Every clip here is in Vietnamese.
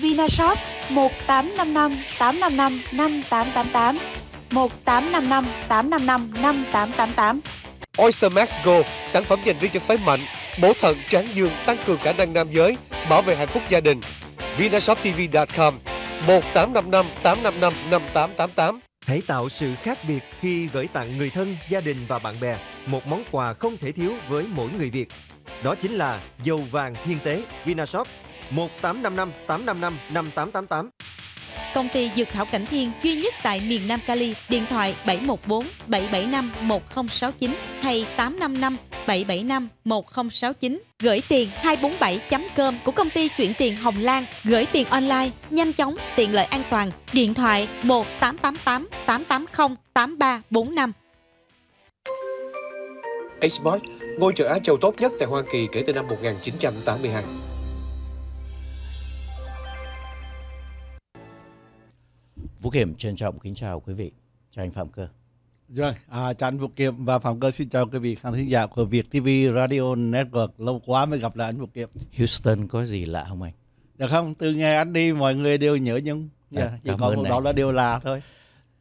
Vinashop 1855 855 5888 1855 855 5888 Oyster Max Go, sản phẩm dành riêng cho phái mạnh, bổ thận, tráng dương, tăng cường khả năng nam giới, bảo vệ hạnh phúc gia đình. VinashopTV.com 1855 855 5888 Hãy tạo sự khác biệt khi gửi tặng người thân, gia đình và bạn bè một món quà không thể thiếu với mỗi người Việt. Đó chính là dầu vàng thiên tế Vinashop 1855 855 5888. Công ty Dược Thảo Cảnh Thiên duy nhất tại miền Nam Cali, điện thoại 714 775 1069 hay 855 775 1069. Gửi tiền 247.com của công ty chuyển tiền Hồng Lan, gửi tiền online, nhanh chóng, tiện lợi an toàn. Điện thoại 1888 880 8345. Xbox, ngôi chợ Á Châu tốt nhất tại Hoa Kỳ kể từ năm 1982. Vũ Kiểm trân trọng kính chào quý vị, chào anh Phạm Cơ. Rồi, à, chào anh Vũ Kiệm và Phạm Cơ xin chào quý vị khán thính giả của Việt TV Radio Network. Lâu quá mới gặp lại anh Vũ Kiệm. Houston có gì lạ không anh? Dạ không, từ ngày anh đi mọi người đều nhớ nhưng dạ, dạ, chỉ còn một đó là điều là thôi.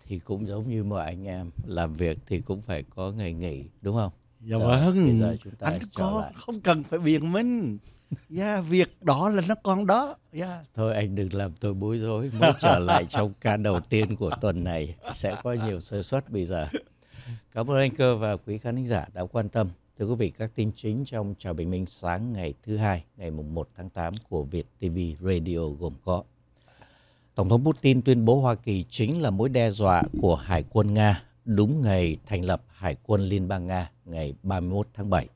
Thì cũng giống như mọi anh em làm việc thì cũng phải có ngày nghỉ đúng không? Dạ vâng. anh có lại. không cần phải biện minh dạ yeah, việc đó là nó còn đó yeah. Dạ. thôi anh đừng làm tôi bối rối mới trở lại trong ca đầu tiên của tuần này sẽ có nhiều sơ suất bây giờ cảm ơn anh cơ và quý khán giả đã quan tâm thưa quý vị các tin chính trong chào bình minh sáng ngày thứ hai ngày mùng 1 tháng 8 của Việt TV Radio gồm có Tổng thống Putin tuyên bố Hoa Kỳ chính là mối đe dọa của Hải quân Nga đúng ngày thành lập Hải quân Liên bang Nga ngày 31 tháng 7.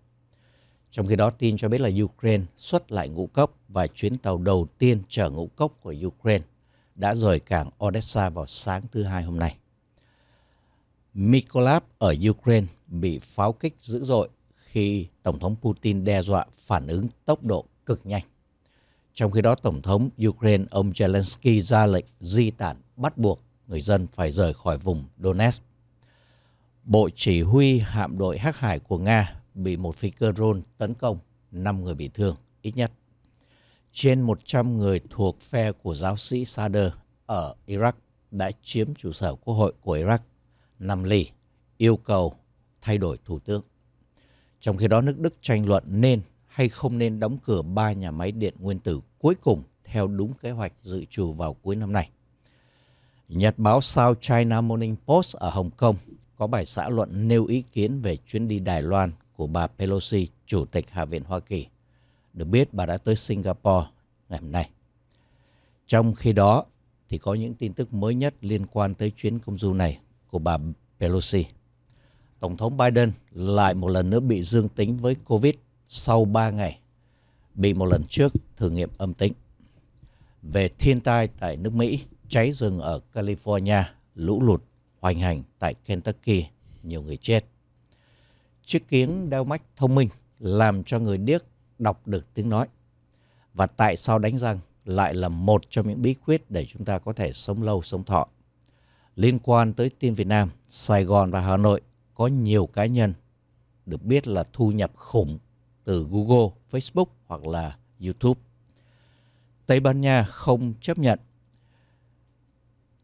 Trong khi đó, tin cho biết là Ukraine xuất lại ngũ cốc và chuyến tàu đầu tiên chở ngũ cốc của Ukraine đã rời cảng Odessa vào sáng thứ hai hôm nay. Mykolaiv ở Ukraine bị pháo kích dữ dội khi Tổng thống Putin đe dọa phản ứng tốc độ cực nhanh. Trong khi đó, Tổng thống Ukraine ông Zelensky ra lệnh di tản bắt buộc người dân phải rời khỏi vùng Donetsk. Bộ Chỉ huy Hạm đội Hắc Hải của Nga bị một phi cơ drone tấn công, 5 người bị thương, ít nhất. Trên 100 người thuộc phe của giáo sĩ Sader ở Iraq đã chiếm trụ sở quốc hội của Iraq, nằm lì, yêu cầu thay đổi thủ tướng. Trong khi đó nước Đức tranh luận nên hay không nên đóng cửa ba nhà máy điện nguyên tử cuối cùng theo đúng kế hoạch dự trù vào cuối năm nay. Nhật báo South China Morning Post ở Hồng Kông có bài xã luận nêu ý kiến về chuyến đi Đài Loan của bà Pelosi, Chủ tịch Hạ viện Hoa Kỳ. Được biết bà đã tới Singapore ngày hôm nay. Trong khi đó thì có những tin tức mới nhất liên quan tới chuyến công du này của bà Pelosi. Tổng thống Biden lại một lần nữa bị dương tính với COVID sau 3 ngày, bị một lần trước thử nghiệm âm tính. Về thiên tai tại nước Mỹ, cháy rừng ở California, lũ lụt hoành hành tại Kentucky, nhiều người chết chiếc kiến đeo mách thông minh làm cho người điếc đọc được tiếng nói. Và tại sao đánh răng lại là một trong những bí quyết để chúng ta có thể sống lâu sống thọ. Liên quan tới tin Việt Nam, Sài Gòn và Hà Nội có nhiều cá nhân được biết là thu nhập khủng từ Google, Facebook hoặc là YouTube. Tây Ban Nha không chấp nhận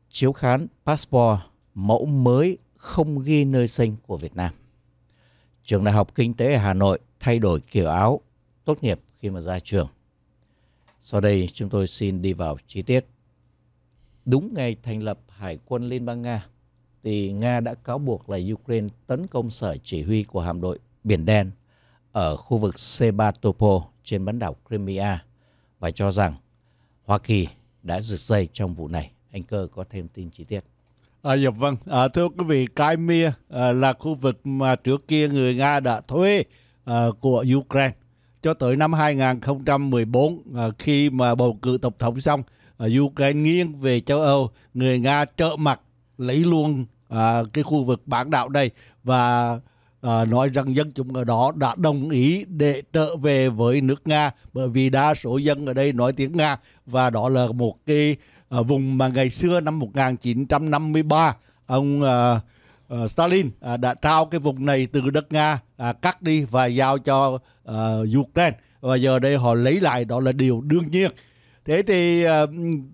chiếu khán passport mẫu mới không ghi nơi sinh của Việt Nam trường Đại học Kinh tế Hà Nội thay đổi kiểu áo tốt nghiệp khi mà ra trường. Sau đây chúng tôi xin đi vào chi tiết. Đúng ngày thành lập Hải quân Liên bang Nga, thì Nga đã cáo buộc là Ukraine tấn công sở chỉ huy của hạm đội Biển Đen ở khu vực Sebastopol trên bán đảo Crimea và cho rằng Hoa Kỳ đã rượt dây trong vụ này. Anh Cơ có thêm tin chi tiết. À, dạ vâng, à, thưa quý vị, Crimea à, là khu vực mà trước kia người Nga đã thuê à, của Ukraine cho tới năm 2014 à, khi mà bầu cử tổng thống xong, à, Ukraine nghiêng về châu Âu, người Nga trợ mặt lấy luôn à, cái khu vực bán đảo đây và à, nói rằng dân chúng ở đó đã đồng ý để trở về với nước Nga bởi vì đa số dân ở đây nói tiếng Nga và đó là một cái à, vùng mà ngày xưa năm 1953 ông à, à, Stalin à, đã trao cái vùng này từ đất Nga à, cắt đi và giao cho à, Ukraine và giờ đây họ lấy lại đó là điều đương nhiên thế thì à,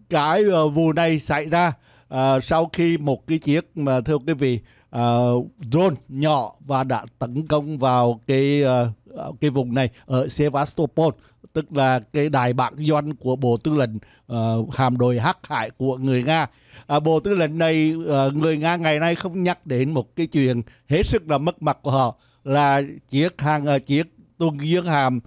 cái à, vụ này xảy ra à, sau khi một cái chiếc mà thưa quý vị à, drone nhỏ và đã tấn công vào cái à, cái vùng này ở Sevastopol tức là cái đài bản doanh của bộ tư lệnh uh, hàm đội hắc hải của người nga à, bộ tư lệnh này uh, người nga ngày nay không nhắc đến một cái chuyện hết sức là mất mặt của họ là chiếc hàng uh, chiếc tuần dương hàm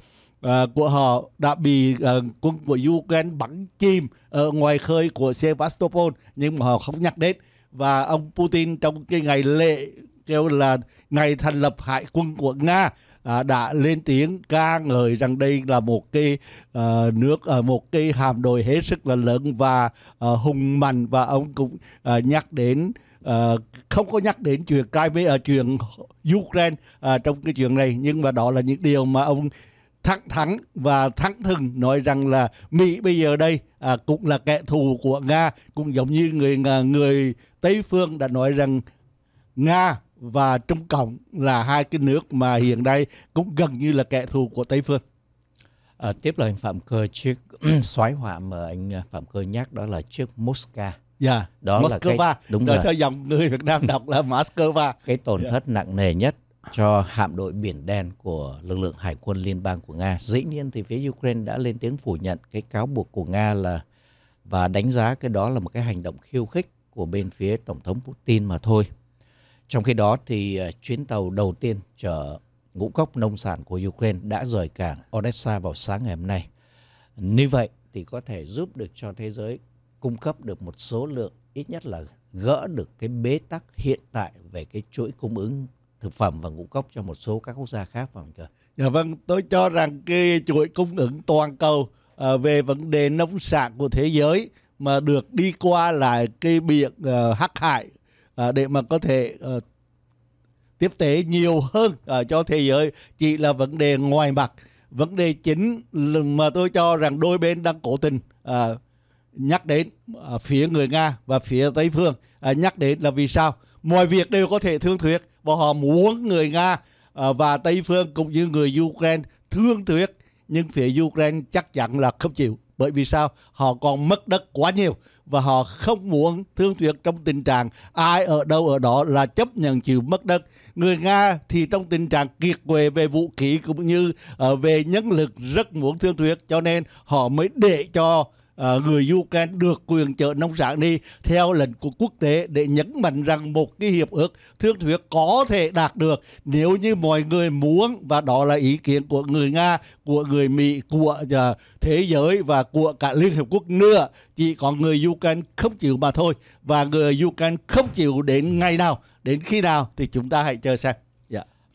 Ờ, của họ đã bị uh, quân của Ukraine bắn chìm ở ngoài khơi của Sevastopol nhưng mà họ không nhắc đến và ông Putin trong cái ngày lễ kêu là ngày thành lập hải quân của Nga à, đã lên tiếng ca ngợi rằng đây là một cái à, nước à, một cái hàm đội hết sức là lớn và à, hùng mạnh và ông cũng à, nhắc đến à, không có nhắc đến chuyện Crimea chuyện Ukraine à, trong cái chuyện này nhưng mà đó là những điều mà ông thẳng thắn và thẳng thừng nói rằng là Mỹ bây giờ đây à, cũng là kẻ thù của Nga cũng giống như người à, người Tây phương đã nói rằng Nga và Trung Cộng là hai cái nước mà hiện nay cũng gần như là kẻ thù của Tây phương. À, tiếp lời Phạm Cơ trước xoáy họa mà anh à, Phạm Cơ nhắc đó là trước Moscow. Dạ, yeah, đó Moscow. là cái đúng rồi. Theo dòng người Việt Nam đọc là Moscow. Cái tổn yeah. Dạ. thất nặng nề nhất cho hạm đội Biển Đen của lực lượng hải quân liên bang của Nga. Dĩ nhiên thì phía Ukraine đã lên tiếng phủ nhận cái cáo buộc của Nga là và đánh giá cái đó là một cái hành động khiêu khích của bên phía Tổng thống Putin mà thôi. Trong khi đó thì à, chuyến tàu đầu tiên chở ngũ cốc nông sản của Ukraine đã rời cảng Odessa vào sáng ngày hôm nay. Như vậy thì có thể giúp được cho thế giới cung cấp được một số lượng ít nhất là gỡ được cái bế tắc hiện tại về cái chuỗi cung ứng thực phẩm và ngũ cốc cho một số các quốc gia khác vào cơ. Dạ vâng, tôi cho rằng cái chuỗi cung ứng toàn cầu à, về vấn đề nông sản của thế giới mà được đi qua lại cái việc à, hắc hại à, để mà có thể à, tiếp tế nhiều hơn à, cho thế giới chỉ là vấn đề ngoài mặt vấn đề chính mà tôi cho rằng đôi bên đang cố tình à, nhắc đến à, phía người nga và phía tây phương à, nhắc đến là vì sao mọi việc đều có thể thương thuyết và họ muốn người Nga à, và Tây phương cũng như người Ukraine thương thuyết nhưng phía Ukraine chắc chắn là không chịu bởi vì sao họ còn mất đất quá nhiều và họ không muốn thương thuyết trong tình trạng ai ở đâu ở đó là chấp nhận chịu mất đất người nga thì trong tình trạng kiệt quệ về vũ khí cũng như uh, về nhân lực rất muốn thương thuyết cho nên họ mới để cho À, người Ukraine được quyền chợ nông sản đi theo lệnh của quốc tế để nhấn mạnh rằng một cái hiệp ước thương thuyết có thể đạt được nếu như mọi người muốn và đó là ý kiến của người Nga, của người Mỹ, của uh, thế giới và của cả Liên Hiệp Quốc nữa. Chỉ có người Ukraine không chịu mà thôi và người Ukraine không chịu đến ngày nào, đến khi nào thì chúng ta hãy chờ xem.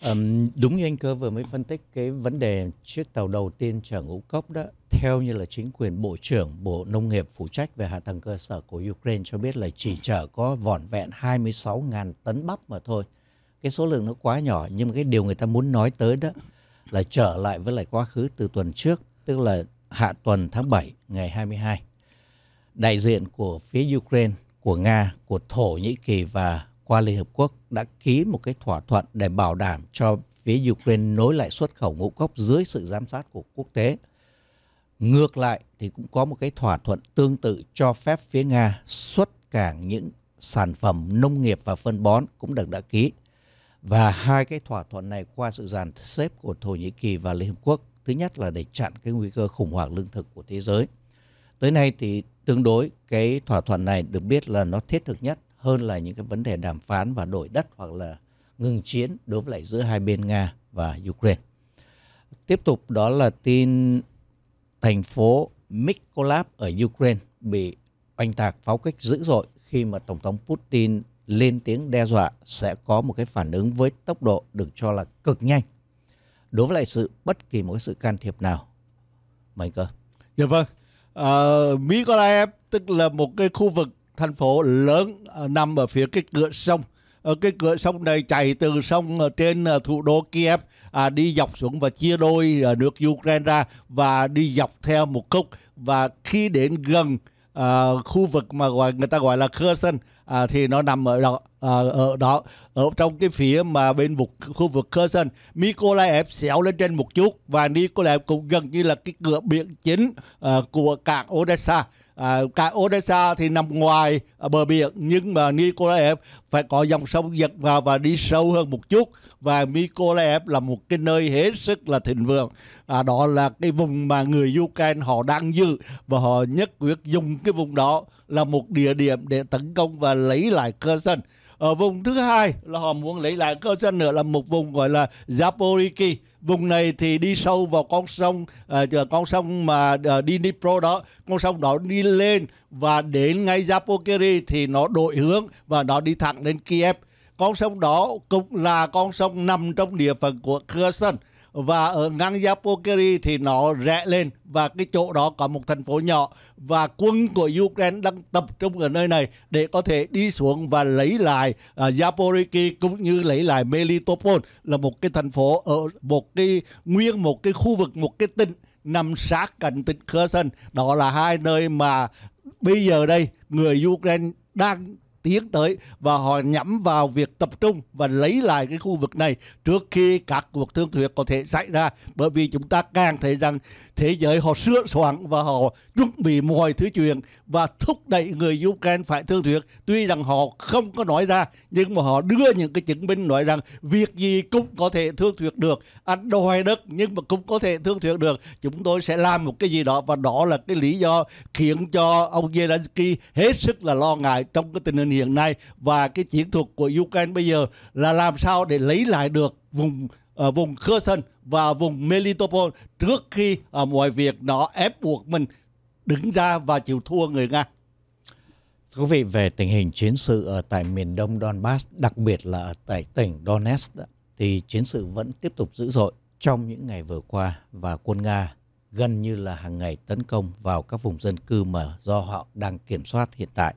Um, đúng như anh cơ vừa mới phân tích cái vấn đề chiếc tàu đầu tiên chở ngũ cốc đó theo như là chính quyền Bộ trưởng Bộ Nông nghiệp phụ trách về hạ tầng cơ sở của Ukraine cho biết là chỉ chở có vỏn vẹn 26.000 tấn bắp mà thôi. Cái số lượng nó quá nhỏ nhưng mà cái điều người ta muốn nói tới đó là trở lại với lại quá khứ từ tuần trước, tức là hạ tuần tháng 7 ngày 22. Đại diện của phía Ukraine, của Nga, của Thổ Nhĩ Kỳ và qua Liên Hợp Quốc đã ký một cái thỏa thuận để bảo đảm cho phía Ukraine nối lại xuất khẩu ngũ cốc dưới sự giám sát của quốc tế. Ngược lại thì cũng có một cái thỏa thuận tương tự cho phép phía Nga xuất cảng những sản phẩm nông nghiệp và phân bón cũng được đã ký. Và hai cái thỏa thuận này qua sự dàn xếp của Thổ Nhĩ Kỳ và Liên Hợp Quốc, thứ nhất là để chặn cái nguy cơ khủng hoảng lương thực của thế giới. Tới nay thì tương đối cái thỏa thuận này được biết là nó thiết thực nhất hơn là những cái vấn đề đàm phán và đổi đất hoặc là ngừng chiến đối với lại giữa hai bên Nga và Ukraine. Tiếp tục đó là tin thành phố Mykolaiv ở Ukraine bị oanh tạc pháo kích dữ dội khi mà Tổng thống Putin lên tiếng đe dọa sẽ có một cái phản ứng với tốc độ được cho là cực nhanh đối với lại sự bất kỳ một cái sự can thiệp nào. Mày cơ. Dạ vâng. Uh, Mykolaiv tức là một cái khu vực thành phố lớn ờ, nằm ở phía cái cửa sông cái cửa sông này chảy từ sông ờ, trên ờ, thủ đô Kiev à, đi dọc xuống và chia đôi ờ, nước Ukraine ra và đi dọc theo một cốc và khi đến gần à, khu vực mà gọi người ta gọi là Kherson à, thì nó nằm ở đó à, ở đó ở trong cái phía mà bên vực khu vực Kherson Mykolaiv xéo lên trên một chút và Mykolaiv cũng gần như là cái cửa biển chính à, của cảng Odessa à, cảng Odessa thì nằm ngoài à, bờ biển nhưng mà Mykolaiv phải có dòng sông dẫn vào và đi sâu hơn một chút và Mykolaiv là một cái nơi hết sức là thịnh vượng à, đó là cái vùng mà người Ukraine họ đang giữ và họ nhất quyết dùng cái vùng đó là một địa điểm để tấn công và lấy lại cơ sân ở vùng thứ hai là họ muốn lấy lại cơ sân nữa là một vùng gọi là Zaporiki vùng này thì đi sâu vào con sông uh, con sông mà uh, đi Dnipro đó con sông đó đi lên và đến ngay Zaporiki thì nó đổi hướng và nó đi thẳng đến Kiev con sông đó cũng là con sông nằm trong địa phận của Kherson và ở ngang Yapokeri thì nó rẽ lên và cái chỗ đó có một thành phố nhỏ và quân của Ukraine đang tập trung ở nơi này để có thể đi xuống và lấy lại uh, à, Yaporiki cũng như lấy lại Melitopol là một cái thành phố ở một cái nguyên một cái khu vực một cái tỉnh nằm sát cạnh tỉnh Kherson đó là hai nơi mà bây giờ đây người Ukraine đang tiến tới và họ nhắm vào việc tập trung và lấy lại cái khu vực này trước khi các cuộc thương thuyết có thể xảy ra bởi vì chúng ta càng thấy rằng thế giới họ sửa soạn và họ chuẩn bị mọi thứ chuyện và thúc đẩy người Ukraine phải thương thuyết tuy rằng họ không có nói ra nhưng mà họ đưa những cái chứng minh nói rằng việc gì cũng có thể thương thuyết được anh đòi đất nhưng mà cũng có thể thương thuyết được chúng tôi sẽ làm một cái gì đó và đó là cái lý do khiến cho ông Zelensky hết sức là lo ngại trong cái tình hình hiện nay và cái chiến thuật của Ukraine bây giờ là làm sao để lấy lại được vùng ở ờ, vùng Kherson và vùng Melitopol trước khi ở ờ, mọi việc nó ép buộc mình đứng ra và chịu thua người Nga. Thưa quý vị, về tình hình chiến sự ở tại miền đông Donbass, đặc biệt là ở tại tỉnh Donetsk, thì chiến sự vẫn tiếp tục dữ dội trong những ngày vừa qua và quân Nga gần như là hàng ngày tấn công vào các vùng dân cư mà do họ đang kiểm soát hiện tại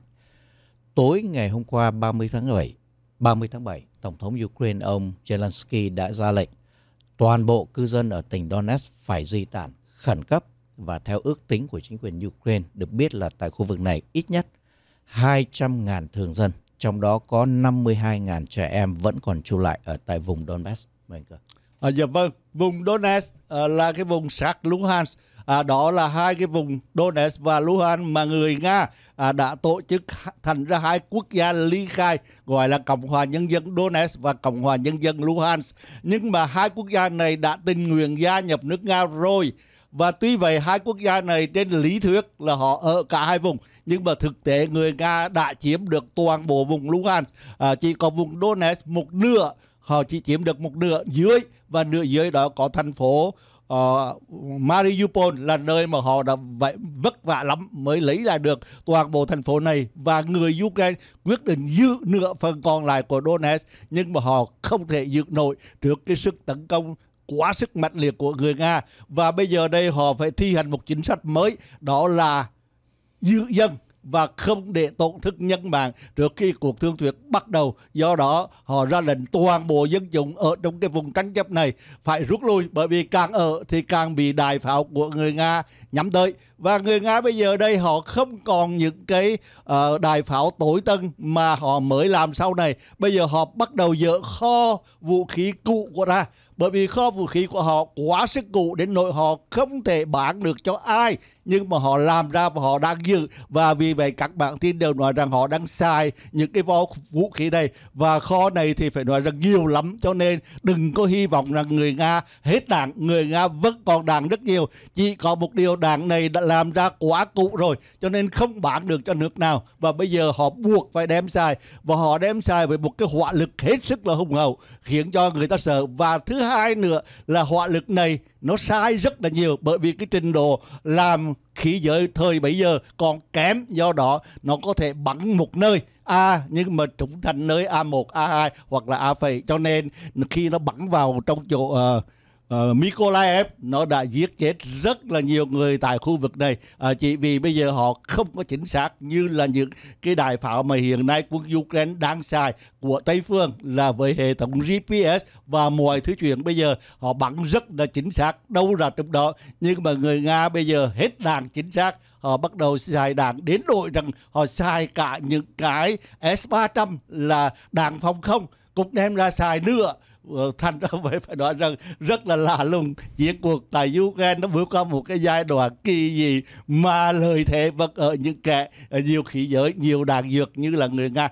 tối ngày hôm qua 30 tháng 7, 30 tháng 7, Tổng thống Ukraine ông Zelensky đã ra lệnh toàn bộ cư dân ở tỉnh Donetsk phải di tản khẩn cấp và theo ước tính của chính quyền Ukraine được biết là tại khu vực này ít nhất 200.000 thường dân, trong đó có 52.000 trẻ em vẫn còn trú lại ở tại vùng Donetsk. À, dạ vâng, vùng Donetsk uh, là cái vùng sát Luhansk à, đó là hai cái vùng Donetsk và Luhansk mà người Nga à, đã tổ chức thành ra hai quốc gia ly khai gọi là Cộng hòa Nhân dân Donetsk và Cộng hòa Nhân dân Luhansk nhưng mà hai quốc gia này đã tình nguyện gia nhập nước Nga rồi và tuy vậy hai quốc gia này trên lý thuyết là họ ở cả hai vùng nhưng mà thực tế người Nga đã chiếm được toàn bộ vùng Luhansk à, chỉ có vùng Donetsk một nửa họ chỉ chiếm được một nửa dưới và nửa dưới đó có thành phố uh, Mariupol là nơi mà họ đã vất vả lắm mới lấy lại được toàn bộ thành phố này và người Ukraine quyết định giữ nửa phần còn lại của Donetsk nhưng mà họ không thể giữ nổi trước cái sức tấn công quá sức mạnh liệt của người Nga và bây giờ đây họ phải thi hành một chính sách mới đó là giữ dân và không để tổn thất nhân mạng trước khi cuộc thương thuyết bắt đầu. Do đó, họ ra lệnh toàn bộ dân chúng ở trong cái vùng tranh chấp này phải rút lui bởi vì càng ở thì càng bị đại pháo của người Nga nhắm tới. Và người Nga bây giờ đây họ không còn những cái uh, ờ, đài pháo tối tân mà họ mới làm sau này. Bây giờ họ bắt đầu dỡ kho vũ khí cũ của ra bởi vì kho vũ khí của họ quá sức cụ đến nỗi họ không thể bán được cho ai nhưng mà họ làm ra và họ đang giữ và vì vậy các bạn tin đều nói rằng họ đang xài những cái vò vũ khí này và kho này thì phải nói rằng nhiều lắm cho nên đừng có hy vọng rằng người Nga hết đảng người Nga vẫn còn đảng rất nhiều chỉ có một điều đảng này đã làm ra quá cụ rồi cho nên không bán được cho nước nào và bây giờ họ buộc phải đem xài và họ đem xài với một cái hỏa lực hết sức là hùng hậu khiến cho người ta sợ và thứ hai hai nữa là hỏa lực này nó sai rất là nhiều bởi vì cái trình độ làm khí giới thời bấy giờ còn kém do đó nó có thể bắn một nơi A à, nhưng mà trúng thành nơi A1, A2 hoặc là A phẩy cho nên khi nó bắn vào trong chỗ uh, uh, Mykolaiv nó đã giết chết rất là nhiều người tại khu vực này uh, chỉ vì bây giờ họ không có chính xác như là những cái đài pháo mà hiện nay quân Ukraine đang xài của Tây phương là với hệ thống GPS và mọi thứ chuyện bây giờ họ bắn rất là chính xác đâu ra trong đó nhưng mà người Nga bây giờ hết đạn chính xác họ bắt đầu xài đạn đến đội rằng họ xài cả những cái S-300 là đạn phòng không cũng đem ra xài nữa thành ra vậy phải nói rằng rất là lạ lùng chiến cuộc tại Ukraine nó vừa qua một cái giai đoạn kỳ gì mà lời thế vẫn ở những kẻ nhiều khí giới nhiều đạn dược như là người nga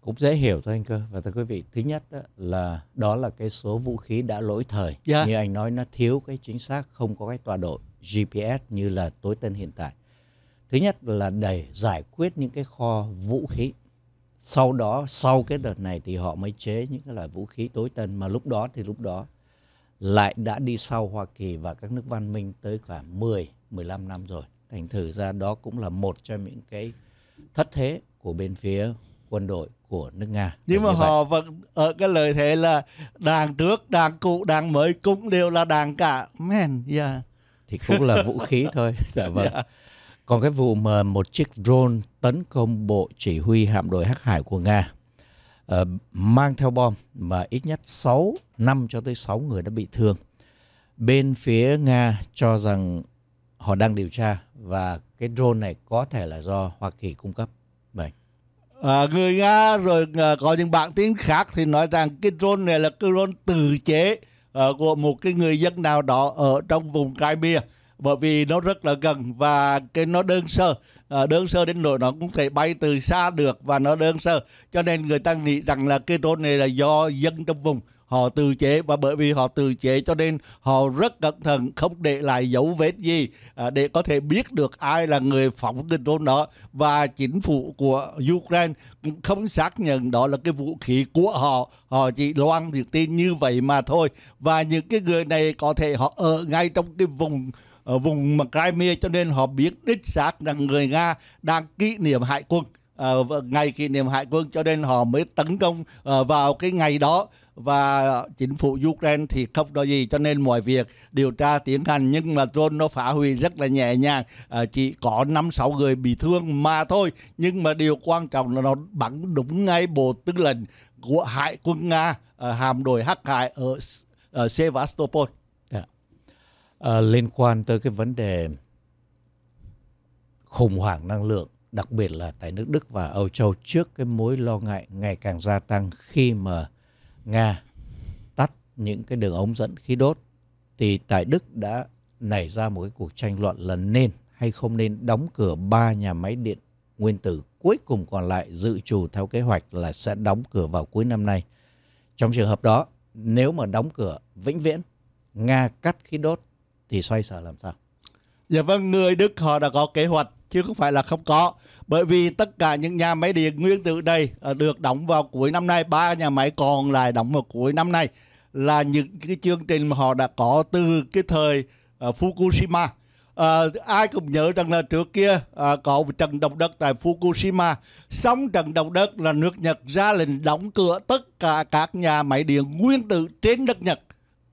cũng dễ hiểu thôi anh cơ và thưa quý vị thứ nhất đó là đó là cái số vũ khí đã lỗi thời yeah. Dạ. như anh nói nó thiếu cái chính xác không có cái tọa độ GPS như là tối tân hiện tại thứ nhất là để giải quyết những cái kho vũ khí sau đó sau cái đợt này thì họ mới chế những cái loại vũ khí tối tân mà lúc đó thì lúc đó lại đã đi sau Hoa Kỳ và các nước văn minh tới khoảng 10 15 năm rồi. Thành thử ra đó cũng là một trong những cái thất thế của bên phía quân đội của nước Nga. Nhưng mà như họ vẫn ở cái lời thế là đàn trước, đàn cũ, đàn mới cũng đều là đàn cả. Man, yeah. Thì cũng là vũ khí thôi. dạ vâng. Yeah dạ. Còn cái vụ mà một chiếc drone tấn công bộ chỉ huy hạm đội hắc hải của Nga uh, mang theo bom mà ít nhất 6, năm cho tới 6 người đã bị thương. Bên phía Nga cho rằng họ đang điều tra và cái drone này có thể là do Hoa Kỳ cung cấp. Vậy. À, người Nga rồi ờ, có những bạn tiếng khác thì nói rằng cái drone này là cái drone tự chế à, của một cái người dân nào đó ở trong vùng Crimea bởi vì nó rất là gần và cái nó đơn sơ à, đơn sơ đến nỗi nó cũng thể bay từ xa được và nó đơn sơ cho nên người ta nghĩ rằng là cái drone này là do dân trong vùng họ từ chế và bởi vì họ từ chế cho nên họ rất cẩn thận không để lại dấu vết gì à, để có thể biết được ai là người phóng cái drone đó và chính phủ của Ukraine cũng không xác nhận đó là cái vũ khí của họ họ chỉ loan những tin như vậy mà thôi và những cái người này có thể họ ở ngay trong cái vùng ở vùng mà Crimea cho nên họ biết đích xác rằng người Nga đang kỷ niệm hại quân ờ, ngày kỷ niệm hải quân cho nên họ mới tấn công ờ, vào cái ngày đó và chính phủ Ukraine thì không có gì cho nên mọi việc điều tra tiến hành nhưng mà drone nó phá hủy rất là nhẹ nhàng ờ, chỉ có năm sáu người bị thương mà thôi nhưng mà điều quan trọng là nó bắn đúng ngay bộ tư lệnh của hải quân Nga hàm đội hắc hải ở, ở Sevastopol à, liên quan tới cái vấn đề khủng hoảng năng lượng đặc biệt là tại nước Đức và Âu Châu trước cái mối lo ngại ngày càng gia tăng khi mà Nga tắt những cái đường ống dẫn khí đốt thì tại Đức đã nảy ra một cái cuộc tranh luận là nên hay không nên đóng cửa ba nhà máy điện nguyên tử cuối cùng còn lại dự trù theo kế hoạch là sẽ đóng cửa vào cuối năm nay. Trong trường hợp đó, nếu mà đóng cửa vĩnh viễn, Nga cắt khí đốt thì xoay sở làm sao? Dạ vâng, người Đức họ đã có kế hoạch chứ không phải là không có. Bởi vì tất cả những nhà máy điện nguyên tử đây à, được đóng vào cuối năm nay, ba nhà máy còn lại đóng vào cuối năm nay là những cái chương trình mà họ đã có từ cái thời à, Fukushima. À, ai cũng nhớ rằng là trước kia à, có một trận động đất tại Fukushima. Xong trận động đất là nước Nhật ra lệnh đóng cửa tất cả các nhà máy điện nguyên tử trên đất Nhật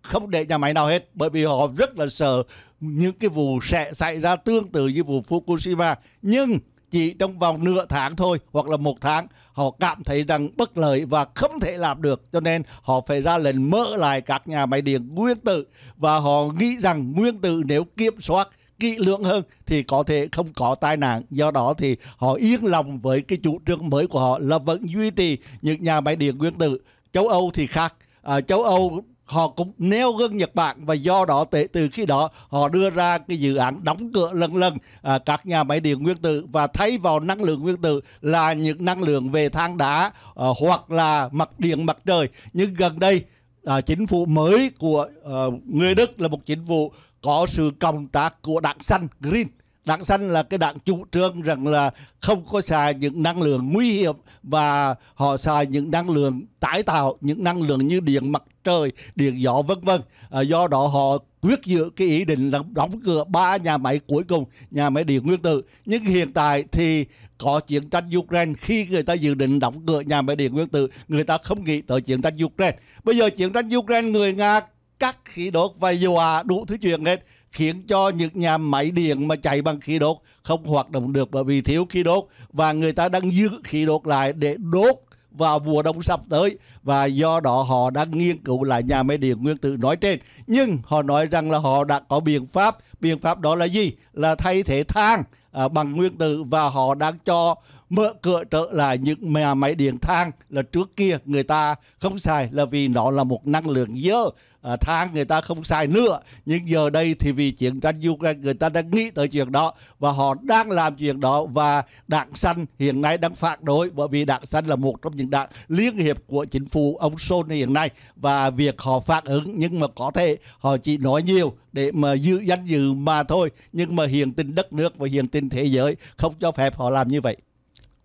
không để nhà máy nào hết bởi vì họ rất là sợ những cái vụ sẽ xảy ra tương tự như vụ Fukushima nhưng chỉ trong vòng nửa tháng thôi hoặc là một tháng họ cảm thấy rằng bất lợi và không thể làm được cho nên họ phải ra lệnh mở lại các nhà máy điện nguyên tử và họ nghĩ rằng nguyên tử nếu kiểm soát kỹ lưỡng hơn thì có thể không có tai nạn do đó thì họ yên lòng với cái chủ trương mới của họ là vẫn duy trì những nhà máy điện nguyên tử châu âu thì khác À, châu Âu họ cũng neo gân Nhật Bản và do đó từ, từ khi đó họ đưa ra cái dự án đóng cửa lần lần à, các nhà máy điện nguyên tử và thay vào năng lượng nguyên tử là những năng lượng về than đá à, hoặc là mặt điện mặt trời nhưng gần đây à, chính phủ mới của à, người Đức là một chính phủ có sự cộng tác của đảng xanh Green đảng xanh là cái đảng chủ trương rằng là không có xài những năng lượng nguy hiểm và họ xài những năng lượng tái tạo những năng lượng như điện mặt trời điện gió vân vân à, do đó họ quyết giữ cái ý định là đóng cửa ba nhà máy cuối cùng nhà máy điện nguyên tử nhưng hiện tại thì có chiến tranh Ukraine khi người ta dự định đóng cửa nhà máy điện nguyên tử người ta không nghĩ tới chiến tranh Ukraine bây giờ chiến tranh Ukraine người Nga cắt khí đốt và dầu à đủ thứ chuyện hết khiến cho những nhà máy điện mà chạy bằng khí đốt không hoạt động được bởi vì thiếu khí đốt và người ta đang giữ khí đốt lại để đốt vào mùa đông sắp tới và do đó họ đang nghiên cứu lại nhà máy điện nguyên tử nói trên nhưng họ nói rằng là họ đã có biện pháp biện pháp đó là gì là thay thế than à, bằng nguyên tử và họ đang cho mở cửa trở lại những nhà máy điện than là trước kia người ta không xài là vì nó là một năng lượng dơ à, than người ta không xài nữa nhưng giờ đây thì vì chiến tranh Ukraine người ta đang nghĩ tới chuyện đó và họ đang làm chuyện đó và đảng xanh hiện nay đang phản đối bởi vì đảng xanh là một trong những đảng liên hiệp của chính phủ ông Sol hiện nay và việc họ phản ứng nhưng mà có thể họ chỉ nói nhiều để mà giữ danh dự mà thôi nhưng mà hiện tình đất nước và hiện tình thế giới không cho phép họ làm như vậy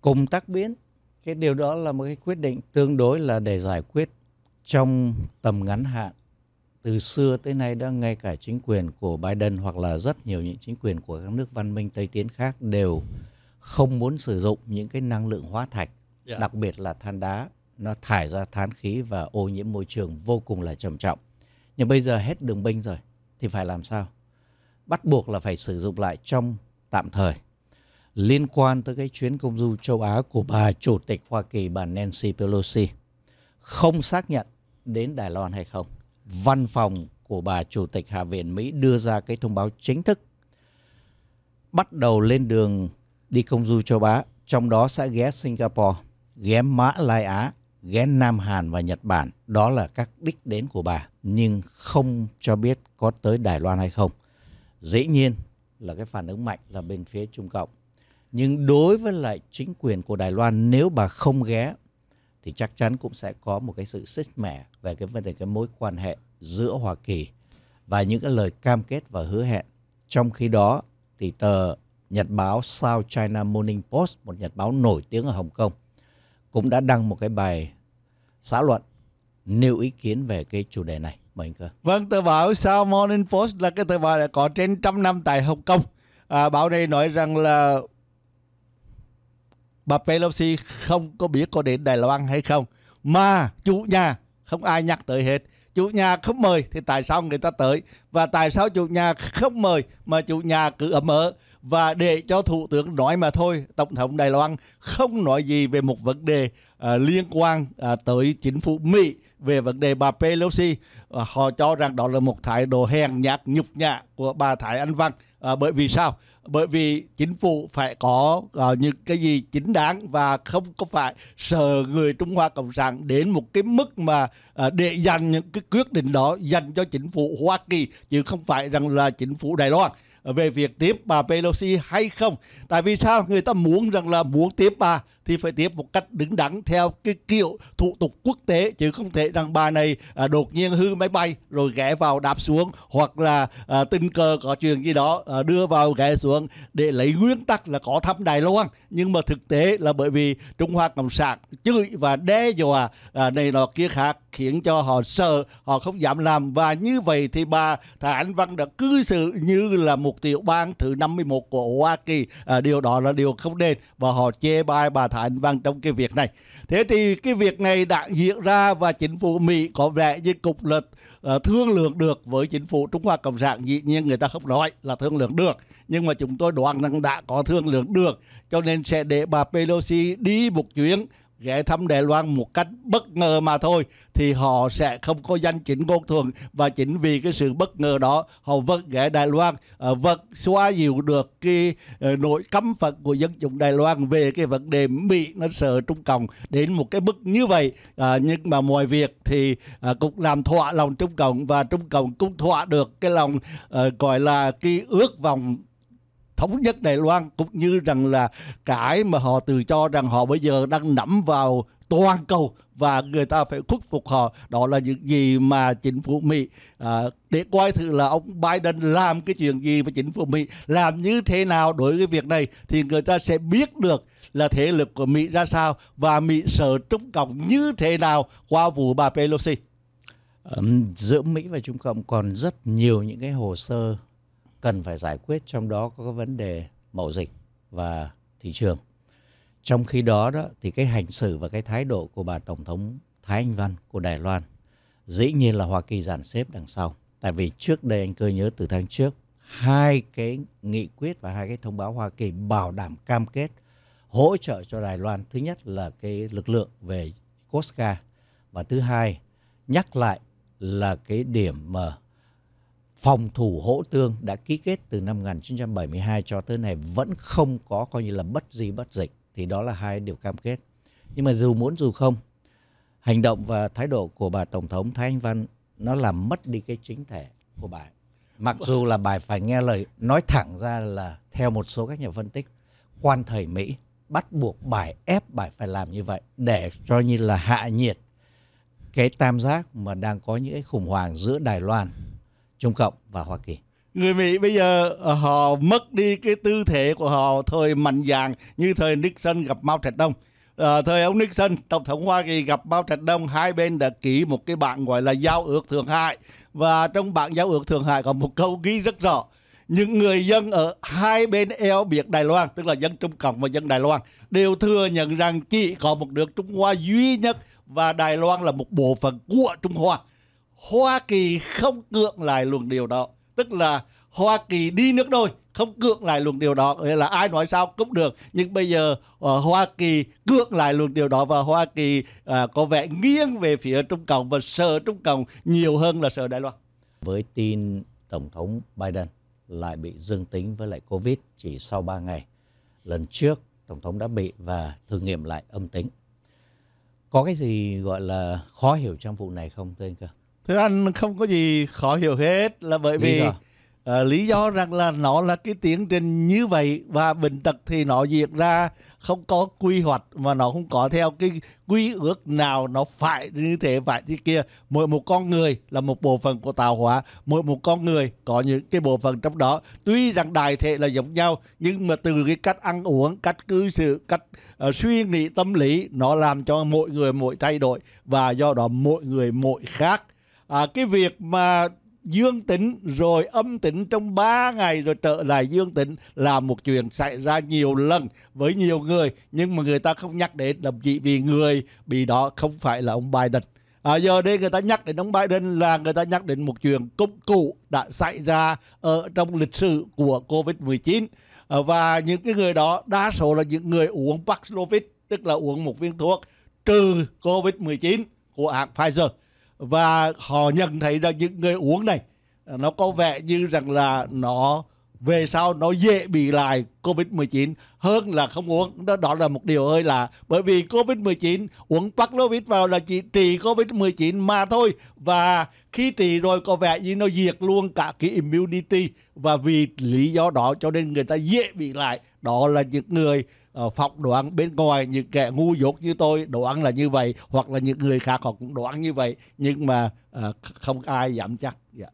cùng tác biến cái điều đó là một cái quyết định tương đối là để giải quyết trong tầm ngắn hạn từ xưa tới nay đã ngay cả chính quyền của Biden hoặc là rất nhiều những chính quyền của các nước văn minh Tây tiến khác đều không muốn sử dụng những cái năng lượng hóa thạch, yeah. Dạ. đặc biệt là than đá, nó thải ra than khí và ô nhiễm môi trường vô cùng là trầm trọng. Nhưng bây giờ hết đường binh rồi thì phải làm sao? Bắt buộc là phải sử dụng lại trong tạm thời liên quan tới cái chuyến công du châu Á của bà Chủ tịch Hoa Kỳ bà Nancy Pelosi không xác nhận đến Đài Loan hay không. Văn phòng của bà Chủ tịch Hạ viện Mỹ đưa ra cái thông báo chính thức bắt đầu lên đường đi công du châu Á, trong đó sẽ ghé Singapore, ghé Mã Lai Á, ghé Nam Hàn và Nhật Bản. Đó là các đích đến của bà, nhưng không cho biết có tới Đài Loan hay không. Dĩ nhiên là cái phản ứng mạnh là bên phía Trung Cộng nhưng đối với lại chính quyền của Đài Loan nếu bà không ghé thì chắc chắn cũng sẽ có một cái sự xích mẻ về cái vấn đề cái mối quan hệ giữa Hoa Kỳ và những cái lời cam kết và hứa hẹn. Trong khi đó thì tờ nhật báo South China Morning Post, một nhật báo nổi tiếng ở Hồng Kông, cũng đã đăng một cái bài xã luận nêu ý kiến về cái chủ đề này. Mời anh Cơ. Vâng, tờ báo South Morning Post là cái tờ báo đã có trên trăm năm tại Hồng Kông. À, báo này nói rằng là bà Pelosi không có biết có đến Đài Loan hay không mà chủ nhà không ai nhắc tới hết chủ nhà không mời thì tại sao người ta tới và tại sao chủ nhà không mời mà chủ nhà cứ ấm ớ và để cho thủ tướng nói mà thôi tổng thống Đài Loan không nói gì về một vấn đề uh, liên quan uh, tới chính phủ Mỹ về vấn đề bà Pelosi uh, họ cho rằng đó là một thái độ hèn nhát nhục nhã của bà Thái Anh Văn à, bởi vì sao bởi vì chính phủ phải có à, những cái gì chính đáng và không có phải sợ người Trung Hoa Cộng sản đến một cái mức mà à, để dành những cái quyết định đó dành cho chính phủ Hoa Kỳ chứ không phải rằng là chính phủ Đài Loan về việc tiếp bà Pelosi hay không tại vì sao người ta muốn rằng là muốn tiếp bà thì phải tiếp một cách đứng đắn theo cái kiểu thủ tục quốc tế chứ không thể rằng bà này à, đột nhiên hư máy bay rồi ghé vào đạp xuống hoặc là à, tình cờ có chuyện gì đó à, đưa vào ghé xuống để lấy nguyên tắc là có thăm Đài Loan nhưng mà thực tế là bởi vì Trung Hoa Cộng sản chửi và đe dọa à, này nọ kia khác khiến cho họ sợ họ không dám làm và như vậy thì bà Thà Anh Văn đã cư xử như là một tiểu bang thứ 51 của Hoa Kỳ à, điều đó là điều không nên và họ chê bai bà Thà Thái Anh Văn trong cái việc này. Thế thì cái việc này đã diễn ra và chính phủ Mỹ có vẻ như cục lực uh, ờ, thương lượng được với chính phủ Trung Hoa Cộng sản. Dĩ nhiên người ta không nói là thương lượng được. Nhưng mà chúng tôi đoán rằng đã có thương lượng được. Cho nên sẽ để bà Pelosi đi một chuyến ghé thăm Đài Loan một cách bất ngờ mà thôi thì họ sẽ không có danh chính ngôn thuận và chính vì cái sự bất ngờ đó họ vẫn vâng ghé Đài Loan ờ, vẫn vâng xóa dịu được cái ờ, nỗi cấm phận của dân chúng Đài Loan về cái vấn đề Mỹ nó sợ Trung Cộng đến một cái mức như vậy à, nhưng mà mọi việc thì à, cũng làm thỏa lòng Trung Cộng và Trung Cộng cũng thỏa được cái lòng à, gọi là cái ước vọng thống nhất Đài Loan cũng như rằng là cái mà họ từ cho rằng họ bây giờ đang nắm vào toàn cầu và người ta phải khuất phục họ đó là những gì mà chính phủ Mỹ à, để coi thử là ông Biden làm cái chuyện gì với chính phủ Mỹ làm như thế nào đối với việc này thì người ta sẽ biết được là thế lực của Mỹ ra sao và Mỹ sở Trung Cộng như thế nào qua vụ bà Pelosi. Ừ, giữa Mỹ và Trung Cộng còn rất nhiều những cái hồ sơ cần phải giải quyết trong đó có vấn đề mậu dịch và thị trường. Trong khi đó đó thì cái hành xử và cái thái độ của bà tổng thống Thái Anh Văn của Đài Loan dĩ nhiên là Hoa Kỳ dàn xếp đằng sau. Tại vì trước đây anh cơ nhớ từ tháng trước hai cái nghị quyết và hai cái thông báo Hoa Kỳ bảo đảm cam kết hỗ trợ cho Đài Loan. Thứ nhất là cái lực lượng về Costca và thứ hai nhắc lại là cái điểm mà phòng thủ hỗ tương đã ký kết từ năm 1972 cho tới nay vẫn không có coi như là bất di bất dịch thì đó là hai điều cam kết. Nhưng mà dù muốn dù không, hành động và thái độ của bà tổng thống Thái Anh Văn nó làm mất đi cái chính thể của bà. Mặc dù là bà phải nghe lời nói thẳng ra là theo một số các nhà phân tích, quan thầy Mỹ bắt buộc bài ép bài phải làm như vậy để cho như là hạ nhiệt cái tam giác mà đang có những cái khủng hoảng giữa Đài Loan Trung Cộng và Hoa Kỳ người Mỹ bây giờ ờ, họ mất đi cái tư thế của họ thời mạnh dạn như thời Nixon gặp Mao Trạch Đông. À, thời ông Nixon, tổng thống Hoa Kỳ gặp Mao Trạch Đông, hai bên đã ký một cái bản gọi là giao ước Thượng Hải và trong bản giao ước Thượng Hải có một câu ghi rất rõ những người dân ở hai bên eo biển Đài Loan, tức là dân Trung Cộng và dân Đài Loan, đều thừa nhận rằng chỉ có một nước Trung Hoa duy nhất và Đài Loan là một bộ phận của Trung Hoa Hoa Kỳ không cưỡng lại luồng điều đó tức là Hoa Kỳ đi nước đôi không cưỡng lại luồng điều đó nghĩa là ai nói sao cũng được nhưng bây giờ uh, Hoa Kỳ cưỡng lại luồng điều đó và Hoa Kỳ uh, có vẻ nghiêng về phía Trung Cộng và sợ Trung Cộng nhiều hơn là sợ Đài Loan với tin Tổng thống Biden lại bị dương tính với lại Covid chỉ sau 3 ngày lần trước Tổng thống đã bị và thử nghiệm lại âm tính có cái gì gọi là khó hiểu trong vụ này không thưa anh cơ thưa anh không có gì khó hiểu hết là bởi vì à, lý do rằng là nó là cái tiến trình như vậy và bệnh tật thì nó diễn ra không có quy hoạch mà nó không có theo cái quy ước nào nó phải như thế phải như kia mỗi một con người là một bộ phận của tạo hóa mỗi một con người có những cái bộ phận trong đó tuy rằng đại thể là giống nhau nhưng mà từ cái cách ăn uống cách cư xử cách uh, suy nghĩ tâm lý nó làm cho mỗi người mỗi thay đổi và do đó mỗi người mỗi khác à, cái việc mà dương tính rồi âm tính trong 3 ngày rồi trở lại dương tính là một chuyện xảy ra nhiều lần với nhiều người nhưng mà người ta không nhắc đến làm chỉ vì người bị đó không phải là ông Biden. À, giờ đây người ta nhắc đến ông Biden là người ta nhắc đến một chuyện cũ cụ đã xảy ra ở trong lịch sử của Covid-19 à, và những cái người đó đa số là những người uống Paxlovid tức là uống một viên thuốc trừ Covid-19 của hãng Pfizer và họ nhận thấy rằng những người uống này nó có vẻ như rằng là nó về sau nó dễ bị lại Covid-19 hơn là không uống. Đó, đó là một điều hơi lạ bởi vì Covid-19 uống Paxlovid vào là chỉ trị Covid-19 mà thôi và khi trị rồi có vẻ như nó diệt luôn cả cái immunity và vì lý do đó cho nên người ta dễ bị lại. Đó là những người uh, phòng đồ ăn bên ngoài những kẻ ngu dốt như tôi đồ ăn là như vậy hoặc là những người khác họ cũng đồ ăn như vậy nhưng mà uh, không ai dám chắc yeah. Dạ.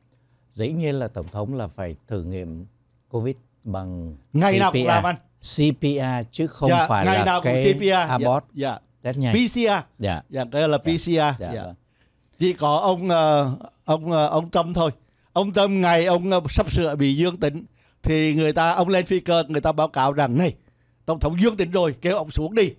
dĩ nhiên là tổng thống là phải thử nghiệm covid bằng ngày CPR. nào cũng làm anh CPR chứ không yeah, dạ, phải ngày là nào cái cũng CPR. Dạ, Abort. Yeah, yeah. Test nhanh. PCR. Dạ. Dạ, cái là PCR. Dạ. dạ. dạ. Chỉ có ông ờ, ông ông Trump thôi. Ông Trump ngày ông sắp sửa bị dương tính thì người ta ông lên phi cơ người ta báo cáo rằng này tổng thống dương tính rồi kêu ông xuống đi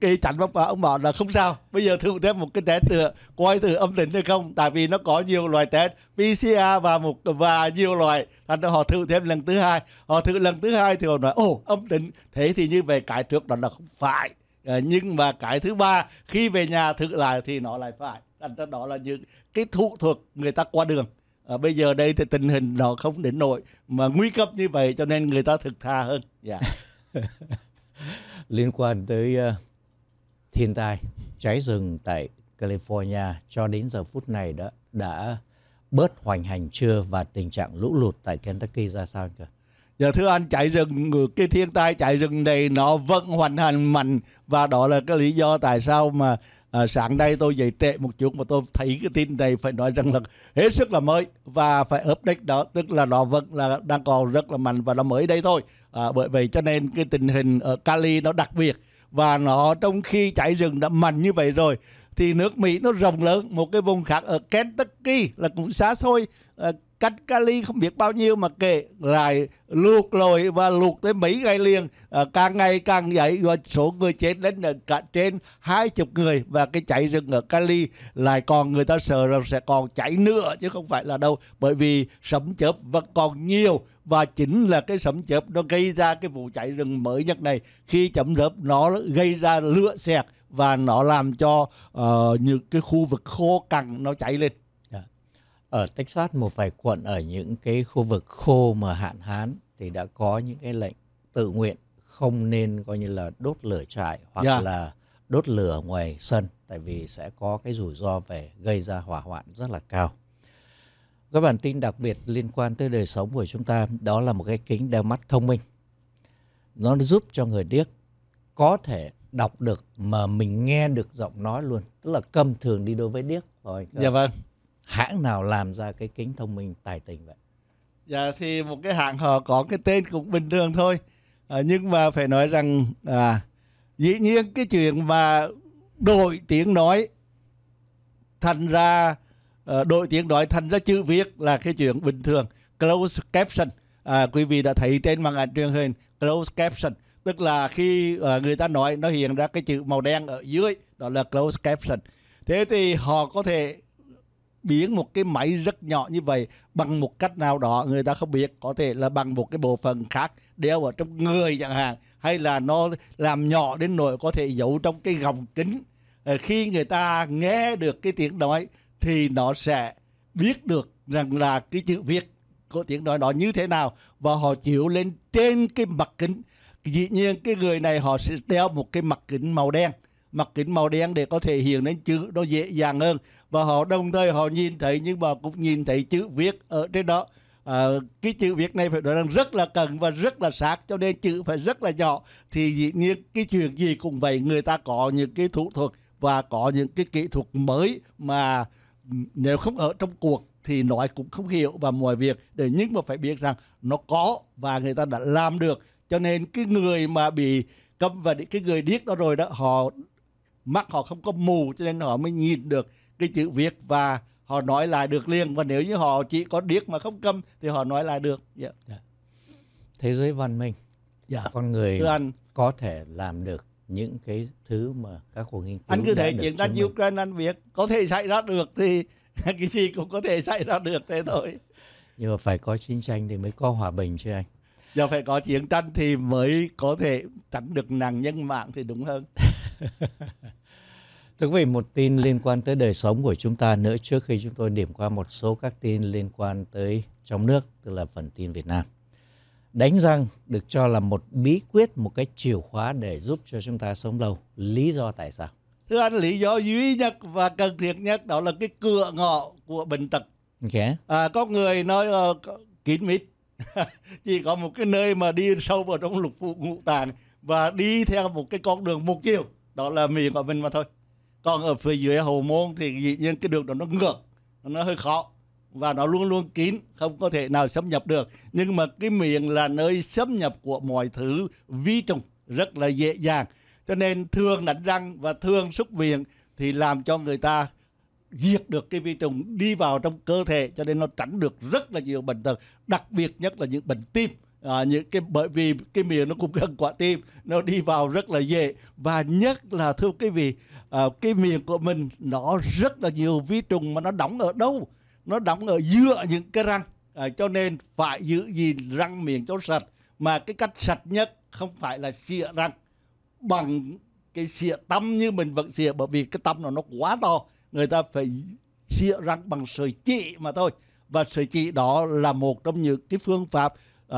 cái chắn ông bảo, ông bảo là không sao bây giờ thử thêm một cái test nữa coi thử âm tính hay không tại vì nó có nhiều loại test pcr và một và nhiều loại thành ra họ thử thêm lần thứ hai họ thử lần thứ hai thì họ nói ồ âm tính thế thì như về cái trước đó là không phải à, nhưng mà cái thứ ba khi về nhà thử lại thì nó lại phải thành ra đó là những cái thủ thuật người ta qua đường à, bây giờ đây thì tình hình nó không đến nỗi mà nguy cấp như vậy cho nên người ta thực tha hơn dạ yeah. liên quan tới uh, thiên tai cháy rừng tại California cho đến giờ phút này đã đã bớt hoành hành chưa và tình trạng lũ lụt tại Kentucky ra sao cơ? Dạ thưa anh, chạy rừng, cái thiên tai chạy rừng này nó vẫn hoành hành mạnh và đó là cái lý do tại sao mà à, sáng nay tôi dậy trễ một chút mà tôi thấy cái tin này phải nói rằng là hết sức là mới và phải update đó, tức là nó vẫn là đang còn rất là mạnh và nó mới đây thôi à, bởi vậy cho nên cái tình hình ở Cali nó đặc biệt và nó trong khi cháy rừng đã mạnh như vậy rồi thì nước Mỹ nó rộng lớn một cái vùng khác ở Kentucky là cũng xa xôi à, cách kali không biết bao nhiêu mà kệ lại luộc lồi và luộc tới mấy ngày liền à, càng ngày càng dậy và số người chết lên cả trên hai chục người và cái cháy rừng ở kali lại còn người ta sợ rằng sẽ còn cháy nữa chứ không phải là đâu bởi vì sấm chớp vẫn còn nhiều và chính là cái sấm chớp nó gây ra cái vụ cháy rừng mới nhất này khi chấm rớp nó gây ra lửa xẹt và nó làm cho uh, những cái khu vực khô cằn nó cháy lên ở Texas một vài quận ở những cái khu vực khô mà hạn hán thì đã có những cái lệnh tự nguyện không nên coi như là đốt lửa trại hoặc yeah. là đốt lửa ngoài sân tại vì sẽ có cái rủi ro về gây ra hỏa hoạn rất là cao. Các bản tin đặc biệt liên quan tới đời sống của chúng ta đó là một cái kính đeo mắt thông minh. Nó giúp cho người điếc có thể đọc được mà mình nghe được giọng nói luôn, tức là câm thường đi đối với điếc rồi. Dạ vâng hãng nào làm ra cái kính thông minh tài tình vậy? Dạ thì một cái hãng họ có cái tên cũng bình thường thôi. À, nhưng mà phải nói rằng à, dĩ nhiên cái chuyện mà đổi tiếng nói thành ra à, đổi tiếng nói thành ra chữ viết là cái chuyện bình thường. Close caption. À, quý vị đã thấy trên màn ảnh truyền hình close caption tức là khi uh, người ta nói nó hiện ra cái chữ màu đen ở dưới đó là close caption thế thì họ có thể biến một cái máy rất nhỏ như vậy bằng một cách nào đó người ta không biết có thể là bằng một cái bộ phận khác đeo ở trong người chẳng hạn hay là nó làm nhỏ đến nỗi có thể giấu trong cái gọng kính ờ, khi người ta nghe được cái tiếng nói thì nó sẽ biết được rằng là cái chữ viết của tiếng nói đó như thế nào và họ chịu lên trên cái mặt kính dĩ nhiên cái người này họ sẽ đeo một cái mặt kính màu đen mặt kính màu đen để có thể hiện đến chữ nó dễ dàng hơn và họ đồng thời họ nhìn thấy nhưng mà cũng nhìn thấy chữ viết ở trên đó à, cái chữ viết này phải nói rằng rất là cần và rất là sát cho nên chữ phải rất là nhỏ thì dĩ nhiên cái chuyện gì cũng vậy người ta có những cái thủ thuật và có những cái kỹ thuật mới mà ừ, nếu không ở trong cuộc thì nói cũng không hiểu và mọi việc để nhưng mà phải biết rằng nó có và người ta đã làm được cho nên cái người mà bị câm và cái người điếc đó rồi đó họ mắt họ không có mù cho nên họ mới nhìn được cái chữ Việt và họ nói lại được liền và nếu như họ chỉ có điếc mà không câm thì họ nói lại được. Yeah. Dạ. Dạ. Thế giới văn minh, yeah. Dạ. con người anh, có thể làm được những cái thứ mà các cuộc nghiên cứu anh cứ thể chiến tranh Ukraine anh việc có thể xảy ra được thì cái gì cũng có thể xảy ra được thế thôi. Nhưng mà phải có chiến tranh thì mới có hòa bình chứ anh. Giờ phải có chiến tranh thì mới có thể tránh được nạn nhân mạng thì đúng hơn. Thưa quý vị, một tin liên quan tới đời sống của chúng ta nữa trước khi chúng tôi điểm qua một số các tin liên quan tới trong nước, tức là phần tin Việt Nam. Đánh răng được cho là một bí quyết, một cái chìa khóa để giúp cho chúng ta sống lâu. Lý do tại sao? Thưa anh, lý do duy nhất và cần thiết nhất đó là cái cửa ngọ của bệnh tật. Okay. À, có người nói uh, kín mít, chỉ có một cái nơi mà đi sâu vào trong lục phủ ngũ tàng và đi theo một cái con đường một chiều đó là miệng của mình mà thôi còn ở phía dưới hồ môn thì dĩ nhiên cái đường đó nó ngược nó hơi khó và nó luôn luôn kín không có thể nào xâm nhập được nhưng mà cái miệng là nơi xâm nhập của mọi thứ vi trùng rất là dễ dàng cho nên thường đánh răng và thường xúc miệng thì làm cho người ta diệt được cái vi trùng đi vào trong cơ thể cho nên nó tránh được rất là nhiều bệnh tật đặc biệt nhất là những bệnh tim à, những cái bởi vì cái miệng nó cũng gần quả tim nó đi vào rất là dễ và nhất là thưa quý vị à, cái miệng của mình nó rất là nhiều vi trùng mà nó đóng ở đâu nó đóng ở giữa những cái răng à, cho nên phải giữ gìn răng miệng cho sạch mà cái cách sạch nhất không phải là xịa răng bằng cái xịa tăm như mình vẫn xịa bởi vì cái tăm nó nó quá to người ta phải xịa răng bằng sợi chỉ mà thôi và sợi chỉ đó là một trong những cái phương pháp uh,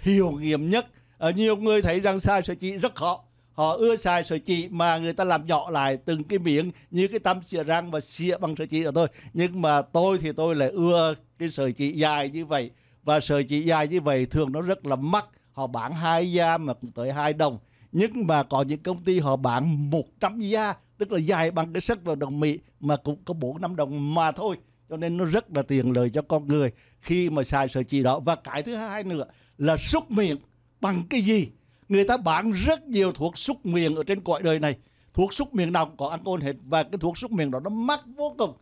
hiểu nghiệm nhất ở ờ, nhiều người thấy rằng xài sợi chỉ rất khó họ ưa xài sợi chỉ mà người ta làm nhỏ lại từng cái miệng như cái tăm xịa răng và xịa bằng sợi chỉ của thôi. nhưng mà tôi thì tôi lại ưa cái sợi chỉ dài như vậy và sợi chỉ dài như vậy thường nó rất là mắc họ bán hai da mà cũng tới hai đồng nhưng mà có những công ty họ bán 100 da tức là dài bằng cái sức vào đồng Mỹ mà cũng có 4 năm đồng mà thôi cho nên nó rất là tiền lời cho con người khi mà xài sợi chỉ đó và cái thứ hai nữa là xúc miệng bằng cái gì người ta bán rất nhiều thuốc xúc miệng ở trên cõi đời này thuốc xúc miệng nào cũng có alcohol hết và cái thuốc xúc miệng đó nó mắc vô cùng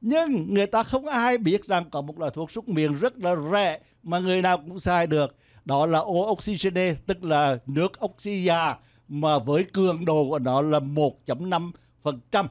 nhưng người ta không ai biết rằng có một loại thuốc xúc miệng rất là rẻ mà người nào cũng xài được đó là oxygene tức là nước oxy già mà với cường độ của nó là 1.5 phần trăm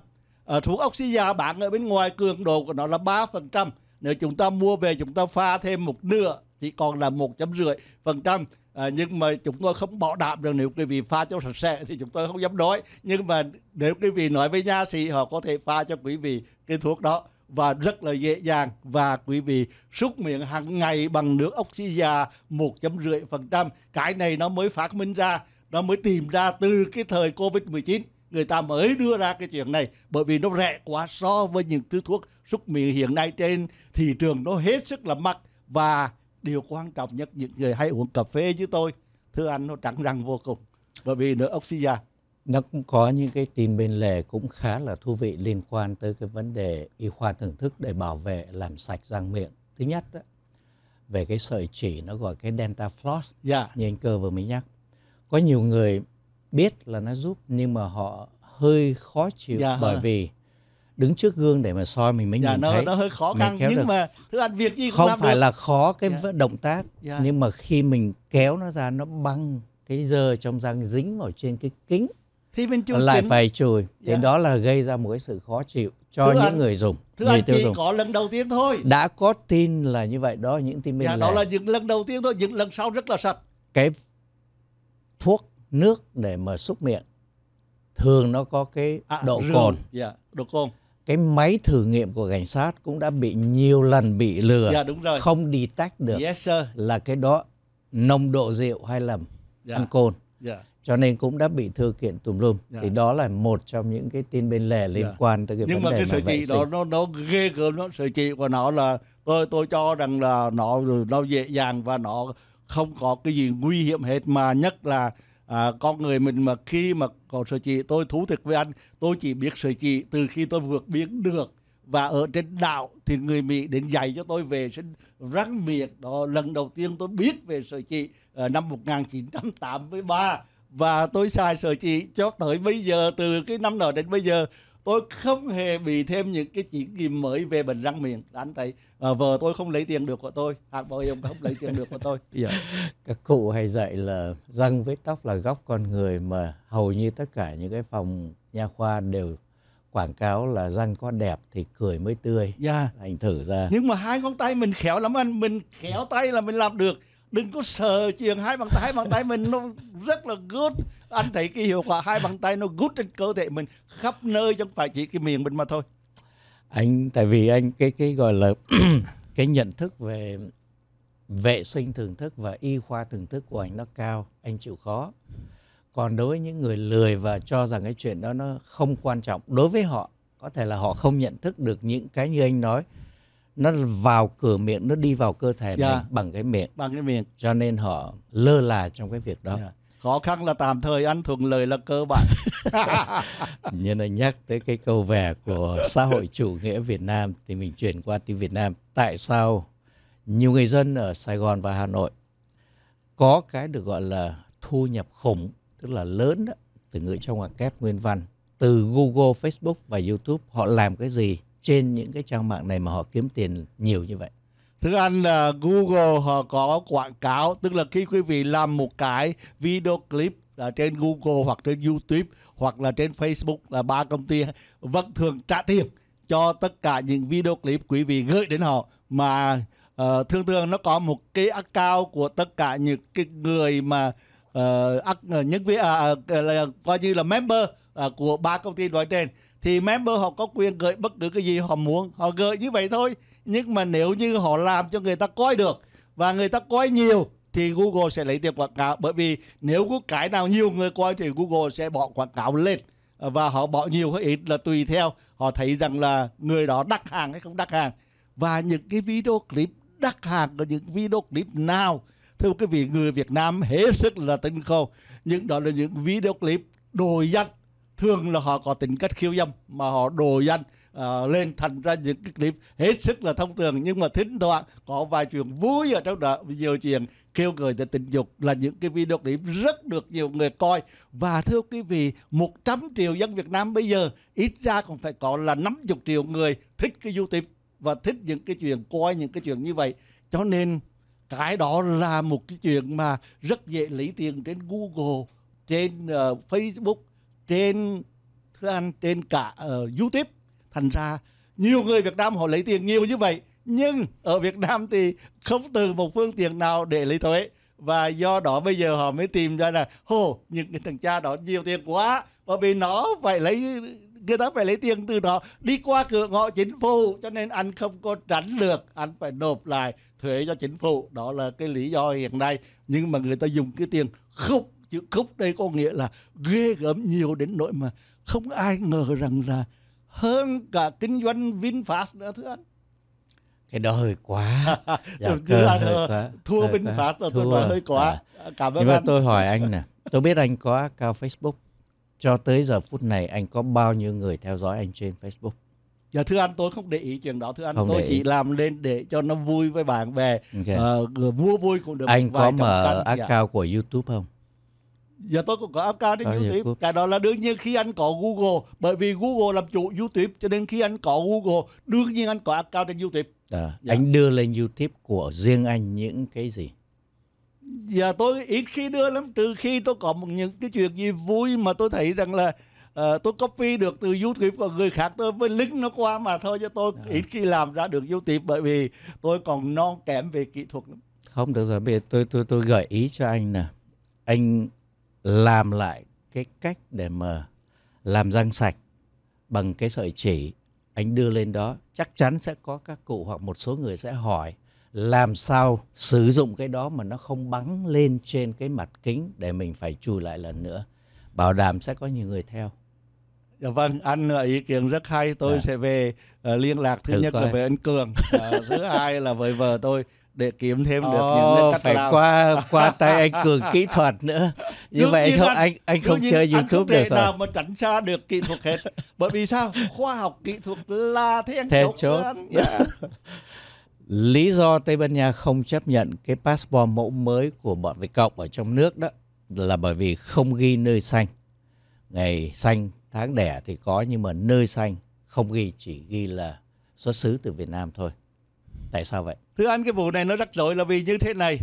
ờ, thuốc oxy già bạn ở bên ngoài cường độ của nó là 3 phần trăm nếu chúng ta mua về chúng ta pha thêm một nửa chỉ còn là một chấm rưỡi phần trăm à, nhưng mà chúng tôi không bảo đảm rằng nếu quý vị pha cho sạch sẽ thì chúng tôi không dám nói nhưng mà nếu quý vị nói với nha sĩ họ có thể pha cho quý vị cái thuốc đó và rất là dễ dàng và quý vị súc miệng hàng ngày bằng nước oxy già một chấm rưỡi phần trăm cái này nó mới phát minh ra nó mới tìm ra từ cái thời covid 19 người ta mới đưa ra cái chuyện này bởi vì nó rẻ quá so với những thứ thuốc súc miệng hiện nay trên thị trường nó hết sức là mắc và điều quan trọng nhất những người hay uống cà phê như tôi thưa anh nó trắng răng vô cùng bởi vì nó oxy nó cũng có những cái tin bên lề cũng khá là thú vị liên quan tới cái vấn đề y khoa thưởng thức để bảo vệ làm sạch răng miệng thứ nhất đó, về cái sợi chỉ nó gọi cái delta floss yeah. như anh cơ vừa mới nhắc có nhiều người biết là nó giúp nhưng mà họ hơi khó chịu yeah. Dạ. bởi vì đứng trước gương để mà soi mình mới dạ, nhìn nó, thấy nó hơi khó khăn nhưng được. mà thưa anh việc gì cũng không làm phải được. là khó cái dạ. động tác dạ. nhưng mà khi mình kéo nó ra nó băng cái dơ trong răng dính vào trên cái kính thì mình chùi lại kính. phải chùi thì dạ. đó là gây ra một cái sự khó chịu cho thưa những anh, người dùng thưa người anh tiêu chỉ dùng có lần đầu tiên thôi đã có tin là như vậy đó những tin bên dạ, đó là những lần đầu tiên thôi những lần sau rất là sạch cái thuốc nước để mà xúc miệng thường nó có cái à, độ rừng. cồn yeah, dạ, độ cồn cái máy thử nghiệm của cảnh sát cũng đã bị nhiều lần bị lừa dạ, đúng rồi. không detect được yes, sir. là cái đó nồng độ rượu hay là dạ. ăn cồn dạ. cho nên cũng đã bị thư kiện tùm lum dạ. thì đó là một trong những cái tin bên lề liên dạ. quan tới cái nhưng vấn mà cái sự chỉ đó nó nó ghê gớm nó sự chỉ của nó là tôi tôi cho rằng là nó nó dễ dàng và nó không có cái gì nguy hiểm hết mà nhất là à, con người mình mà khi mà còn sợi chị tôi thú thực với anh tôi chỉ biết sợi chị từ khi tôi vượt biên được và ở trên đảo thì người Mỹ đến dạy cho tôi về sinh răng miệng đó lần đầu tiên tôi biết về sợi chỉ ở à, năm 1983 và tôi xài sợi chị cho tới bây giờ từ cái năm đó đến bây giờ tôi không hề bị thêm những cái chuyện gì mới về bệnh răng miệng anh thấy à, vợ tôi không lấy tiền được của tôi hãng vợ em không lấy tiền được của tôi yeah. Dạ. các cụ hay dạy là răng với tóc là góc con người mà hầu như tất cả những cái phòng nha khoa đều quảng cáo là răng có đẹp thì cười mới tươi yeah. Dạ. anh thử ra nhưng mà hai con tay mình khéo lắm anh mình khéo tay là mình làm được đừng có sợ chuyện hai bàn tay hai bàn tay mình nó rất là good anh thấy cái hiệu quả hai bàn tay nó good trên cơ thể mình khắp nơi chứ không phải chỉ cái miệng mình mà thôi anh tại vì anh cái cái gọi là cái nhận thức về vệ sinh thường thức và y khoa thường thức của anh nó cao anh chịu khó còn đối với những người lười và cho rằng cái chuyện đó nó không quan trọng đối với họ có thể là họ không nhận thức được những cái như anh nói nó vào cửa miệng nó đi vào cơ thể yeah. Dạ. mình bằng cái miệng bằng cái miệng cho nên họ lơ là trong cái việc đó yeah. Dạ. khó khăn là tạm thời ăn thuận lời là cơ bản nhưng anh nhắc tới cái câu về của xã hội chủ nghĩa Việt Nam thì mình chuyển qua tiếng Việt Nam tại sao nhiều người dân ở Sài Gòn và Hà Nội có cái được gọi là thu nhập khủng tức là lớn đó, từ người trong ngoặc kép nguyên văn từ Google, Facebook và YouTube họ làm cái gì trên những cái trang mạng này mà họ kiếm tiền nhiều như vậy Thưa anh ờ, là Google họ có quảng cáo tức là khi quý vị làm một cái video clip là ờ, trên Google hoặc trên YouTube hoặc là trên Facebook là ba công ty vẫn thường trả tiền cho tất cả những video clip quý vị gửi đến họ mà uh, thường thường nó có một cái account của tất cả những cái người mà uh, nhân viên uh, là coi như là member uh, của ba công ty nói trên thì member họ có quyền gửi bất cứ cái gì họ muốn họ gửi như vậy thôi nhưng mà nếu như họ làm cho người ta coi được và người ta coi nhiều thì Google sẽ lấy tiền quảng cáo bởi vì nếu có cái nào nhiều người coi thì Google sẽ bỏ quảng cáo lên và họ bỏ nhiều hay ít là tùy theo họ thấy rằng là người đó đắt hàng hay không đắt hàng và những cái video clip đắt hàng có những video clip nào thưa quý vị người Việt Nam hết sức là tinh khôn những đó là những video clip đồ danh thường là họ có tính cách khiêu dâm mà họ đồ danh uh, lên thành ra những cái clip hết sức là thông thường nhưng mà thỉnh thoảng có vài chuyện vui ở trong đó nhiều chuyện khiêu gợi tới tình dục là những cái video clip rất được nhiều người coi và thưa quý vị 100 triệu dân Việt Nam bây giờ ít ra còn phải có là 50 triệu người thích cái YouTube và thích những cái chuyện coi những cái chuyện như vậy cho nên cái đó là một cái chuyện mà rất dễ lấy tiền trên Google trên uh, Facebook trên thưa anh trên cả ở ờ, YouTube thành ra nhiều người Việt Nam họ lấy tiền nhiều như vậy nhưng ở Việt Nam thì không từ một phương tiện nào để lấy thuế và do đó bây giờ họ mới tìm ra là hồ những cái thằng cha đó nhiều tiền quá bởi vì nó phải lấy người ta phải lấy tiền từ đó đi qua cửa ngõ chính phủ cho nên anh không có tránh được anh phải nộp lại thuế cho chính phủ đó là cái lý do hiện nay nhưng mà người ta dùng cái tiền khủng chữ khúc đây có nghĩa là ghê gớm nhiều đến nỗi mà không ai ngờ rằng là hơn cả kinh doanh Vinfast nữa thưa anh cái đó hơi quá dạ, dạ cơ hơi quá thua hơi Vinfast quá. tôi thua. nói hơi quá à. cảm ơn nhưng anh. mà tôi hỏi anh nè tôi biết anh có cao Facebook cho tới giờ phút này anh có bao nhiêu người theo dõi anh trên Facebook Dạ thưa anh tôi không để ý chuyện đó thưa anh không tôi chỉ làm lên để cho nó vui với bạn bè okay. uh, mua vui cũng được anh có mở dạ. account dạ. của YouTube không Dạ tôi cũng có account trên à, YouTube. Dạ, cái đó là đương nhiên khi anh có Google, bởi vì Google làm chủ YouTube cho nên khi anh có Google, đương nhiên anh có account trên YouTube. À, dạ. Anh đưa lên YouTube của riêng anh những cái gì? Dạ tôi ít khi đưa lắm, trừ khi tôi có một những cái chuyện gì vui mà tôi thấy rằng là uh, tôi copy được từ YouTube của người khác tôi với link nó qua mà thôi cho tôi à. ít khi làm ra được YouTube bởi vì tôi còn non kém về kỹ thuật lắm. Không được rồi, bây giờ tôi tôi tôi gợi ý cho anh là anh làm lại cái cách để mà làm răng sạch bằng cái sợi chỉ anh đưa lên đó chắc chắn sẽ có các cụ hoặc một số người sẽ hỏi làm sao sử dụng cái đó mà nó không bắn lên trên cái mặt kính để mình phải chùi lại lần nữa bảo đảm sẽ có nhiều người theo Dạ vâng, anh ờ, ý kiến rất hay. Tôi à. sẽ về uh, liên lạc thứ Thử nhất coi. là với anh Cường, uh, thứ hai là với vợ tôi để kiếm thêm được oh, những cách phải qua qua tay anh cường kỹ thuật nữa như vậy anh không anh anh, không chơi youtube anh không thể được rồi nào mà tránh xa được kỹ thuật hết bởi vì sao khoa học kỹ thuật là thế anh thế chốt dạ. lý do tây ban nha không chấp nhận cái passport mẫu mới của bọn việt cộng ở trong nước đó là bởi vì không ghi nơi xanh ngày xanh tháng đẻ thì có nhưng mà nơi xanh không ghi chỉ ghi là xuất xứ từ việt nam thôi tại sao vậy thưa anh cái vụ này nó rắc rối là vì như thế này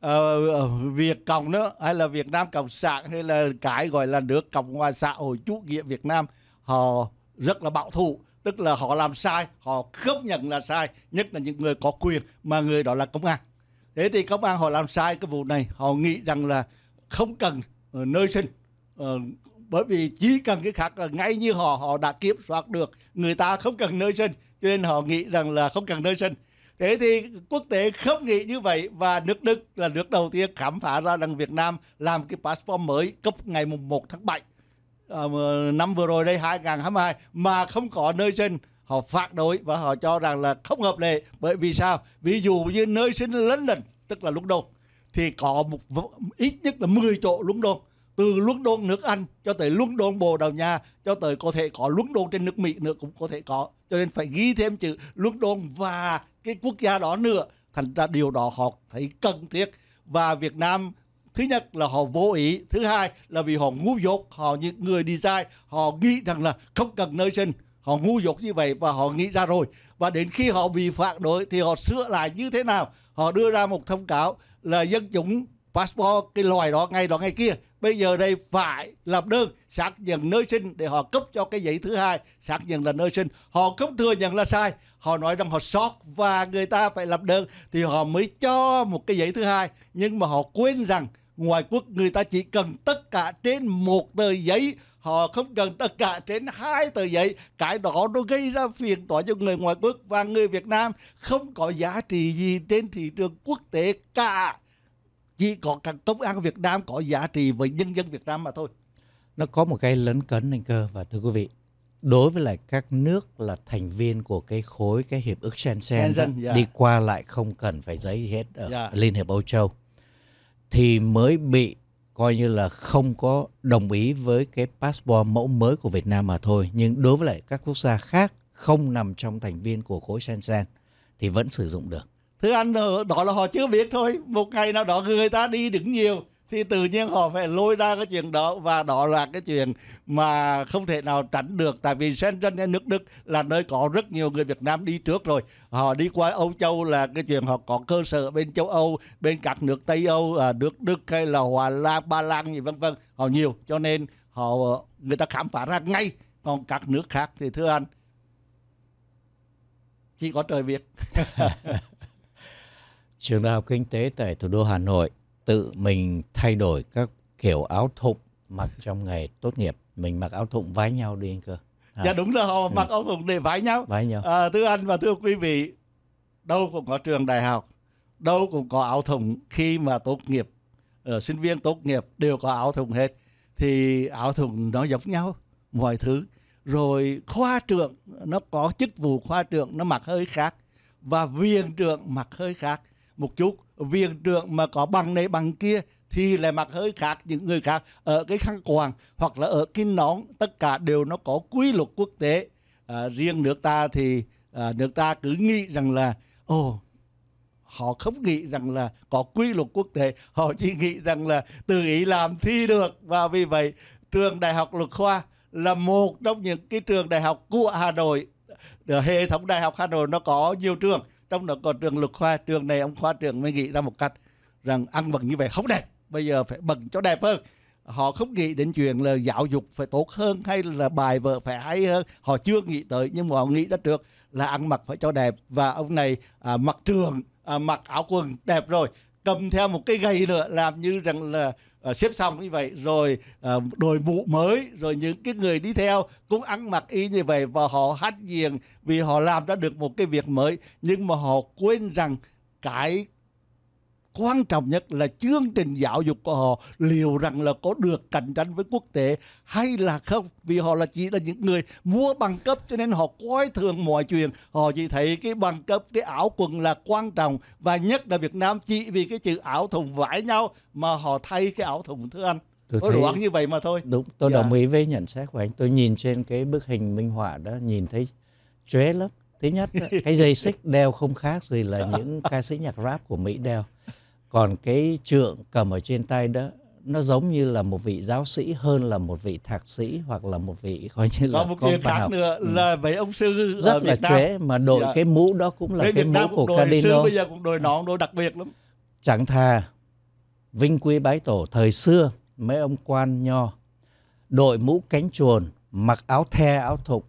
ờ, ờ việc cộng đó hay là Việt Nam cộng sản hay là cái gọi là nước cộng hòa xã hội chủ nghĩa Việt Nam họ rất là bảo thủ tức là họ làm sai họ không nhận là sai nhất là những người có quyền mà người đó là công an thế thì công an họ làm sai cái vụ này họ nghĩ rằng là không cần ờ, nơi sinh ờ, bởi vì chỉ cần cái khác là ngay như họ họ đã kiểm soát được người ta không cần nơi sinh cho nên họ nghĩ rằng là không cần nơi sinh thế thì quốc tế không nghĩ như vậy và nước Đức là nước đầu tiên khám phá ra rằng Việt Nam làm cái passport mới cấp ngày mùng 1 tháng 7 ờ, à, năm vừa rồi đây 2022 mà không có nơi sinh họ phản đối và họ cho rằng là không hợp lệ bởi vì sao ví dụ như nơi sinh lân lần tức là lũng đô thì có một ít nhất là 10 chỗ lũng đô từ luân đôn nước Anh cho tới luân đôn Bồ Đào Nha cho tới có thể có luân đôn trên nước Mỹ nữa cũng có thể có cho nên phải ghi thêm chữ luân đôn và cái quốc gia đó nữa thành ra điều đó họ thấy cần thiết và Việt Nam thứ nhất là họ vô ý thứ hai là vì họ ngu dốt họ những người design họ nghĩ rằng là không cần nơi sinh họ ngu dốt như vậy và họ nghĩ ra rồi và đến khi họ bị phạt đối thì họ sửa lại như thế nào họ đưa ra một thông cáo là dân chúng passport cái loài đó ngay đó ngay kia bây giờ đây phải lập đơn xác nhận nơi sinh để họ cấp cho cái giấy thứ hai xác nhận là nơi sinh họ không thừa nhận là sai họ nói rằng họ sót và người ta phải lập đơn thì họ mới cho một cái giấy thứ hai nhưng mà họ quên rằng ngoài quốc người ta chỉ cần tất cả trên một tờ giấy họ không cần tất cả trên hai tờ giấy cái đó nó gây ra phiền toái cho người ngoài quốc và người Việt Nam không có giá trị gì trên thị trường quốc tế cả chỉ có các công an Việt Nam có giá trị với nhân dân Việt Nam mà thôi nó có một cái lấn cấn anh cơ và thưa quý vị đối với lại các nước là thành viên của cái khối cái hiệp ước Schengen yeah. Dạ. đi qua lại không cần phải giấy hết ở yeah. Dạ. Liên hiệp Âu Châu thì mới bị coi như là không có đồng ý với cái passport mẫu mới của Việt Nam mà thôi nhưng đối với lại các quốc gia khác không nằm trong thành viên của khối Schengen thì vẫn sử dụng được thưa anh đó là họ chưa biết thôi một ngày nào đó người ta đi đứng nhiều thì tự nhiên họ phải lôi ra cái chuyện đó và đó là cái chuyện mà không thể nào tránh được tại vì Shenzhen nước Đức là nơi có rất nhiều người Việt Nam đi trước rồi họ đi qua Âu Châu là cái chuyện họ có cơ sở bên châu Âu bên các nước Tây Âu à, nước Đức hay là Hòa Lan Ba Lan gì vân vân họ nhiều cho nên họ người ta khám phá ra ngay còn các nước khác thì thưa anh chỉ có trời biết trường đại học kinh tế tại thủ đô Hà Nội tự mình thay đổi các kiểu áo thụng mặc trong ngày tốt nghiệp mình mặc áo thụng vái nhau đi anh cơ à. dạ đúng là họ ừ. mặc ừ. áo thụng để vái nhau vái nhau à, thưa anh và thưa quý vị đâu cũng có trường đại học đâu cũng có áo thụng khi mà tốt nghiệp ở ờ, sinh viên tốt nghiệp đều có áo thụng hết thì áo thụng nó giống nhau mọi thứ rồi khoa trưởng nó có chức vụ khoa trưởng nó mặc hơi khác và viện trưởng mặc hơi khác một chút viên trường mà có bằng này bằng kia thì lại mặc hơi khác những người khác ở cái khăn quàng hoặc là ở cái nón tất cả đều nó có quy luật quốc tế à, riêng nước ta thì à, nước ta cứ nghĩ rằng là ồ oh, họ không nghĩ rằng là có quy luật quốc tế họ chỉ nghĩ rằng là tự ý làm thi được và vì vậy trường đại học luật khoa là một trong những cái trường đại học của hà nội ờ, hệ thống đại học hà nội nó có nhiều trường trong đó có trường luật khoa trường này ông khoa trưởng mới nghĩ ra một cách rằng ăn bằng như vậy không đẹp bây giờ phải bằng cho đẹp hơn họ không nghĩ đến chuyện là giáo dục phải tốt hơn hay là bài vợ phải hay hơn họ chưa nghĩ tới nhưng mà họ nghĩ đã trước là ăn mặc phải cho đẹp và ông này à, mặc trường à, mặc áo quần đẹp rồi cầm theo một cái gậy nữa làm như rằng là uh, xếp xong như vậy rồi uh, đội mũ mới rồi những cái người đi theo cũng ăn mặc y như vậy và họ hát diện vì họ làm ra được một cái việc mới nhưng mà họ quên rằng cái quan trọng nhất là chương trình giáo dục của họ liệu rằng là có được cạnh tranh với quốc tế hay là không vì họ là chỉ là những người mua bằng cấp cho nên họ coi thường mọi chuyện họ chỉ thấy cái bằng cấp cái áo quần là quan trọng và nhất là Việt Nam chỉ vì cái chữ ảo thùng vãi nhau mà họ thay cái áo thùng thưa anh tôi có thấy, như vậy mà thôi đúng tôi dạ. đồng ý với nhận xét của anh tôi nhìn trên cái bức hình minh họa đó nhìn thấy chế lắm thứ nhất cái dây xích đeo không khác gì là những ca sĩ nhạc rap của mỹ đeo còn cái trượng cầm ở trên tay đó nó giống như là một vị giáo sĩ hơn là một vị thạc sĩ hoặc là một vị coi như là có một cái khác học. nữa ừ. là vậy ông sư rất là chế mà đội dạ. cái mũ đó cũng là Đấy, cái mũ của Cadino sư bây giờ cũng đội nón đội đặc biệt lắm chẳng thà vinh quy bái tổ thời xưa mấy ông quan nho đội mũ cánh chuồn mặc áo the áo thục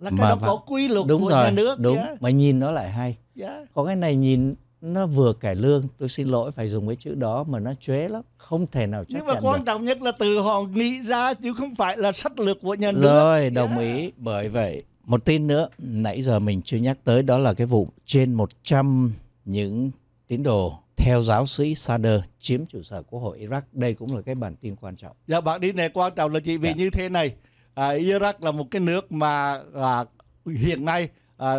là cái mà đó có quy luật đúng của rồi, nhà nước đúng yeah. mà nhìn nó lại hay yeah. Dạ. có cái này nhìn nó vừa cải lương tôi xin lỗi phải dùng cái chữ đó mà nó chế lắm không thể nào chắc nhưng mà quan được. trọng nhất là từ họ nghĩ ra chứ không phải là sách lược của nhà nước rồi dạ. đồng yeah. ý bởi vậy một tin nữa nãy giờ mình chưa nhắc tới đó là cái vụ trên 100 những tín đồ theo giáo sĩ Sader chiếm trụ sở quốc hội Iraq đây cũng là cái bản tin quan trọng dạ bản tin này quan trọng là chỉ vì dạ. như thế này à, Iraq là một cái nước mà à, hiện nay à,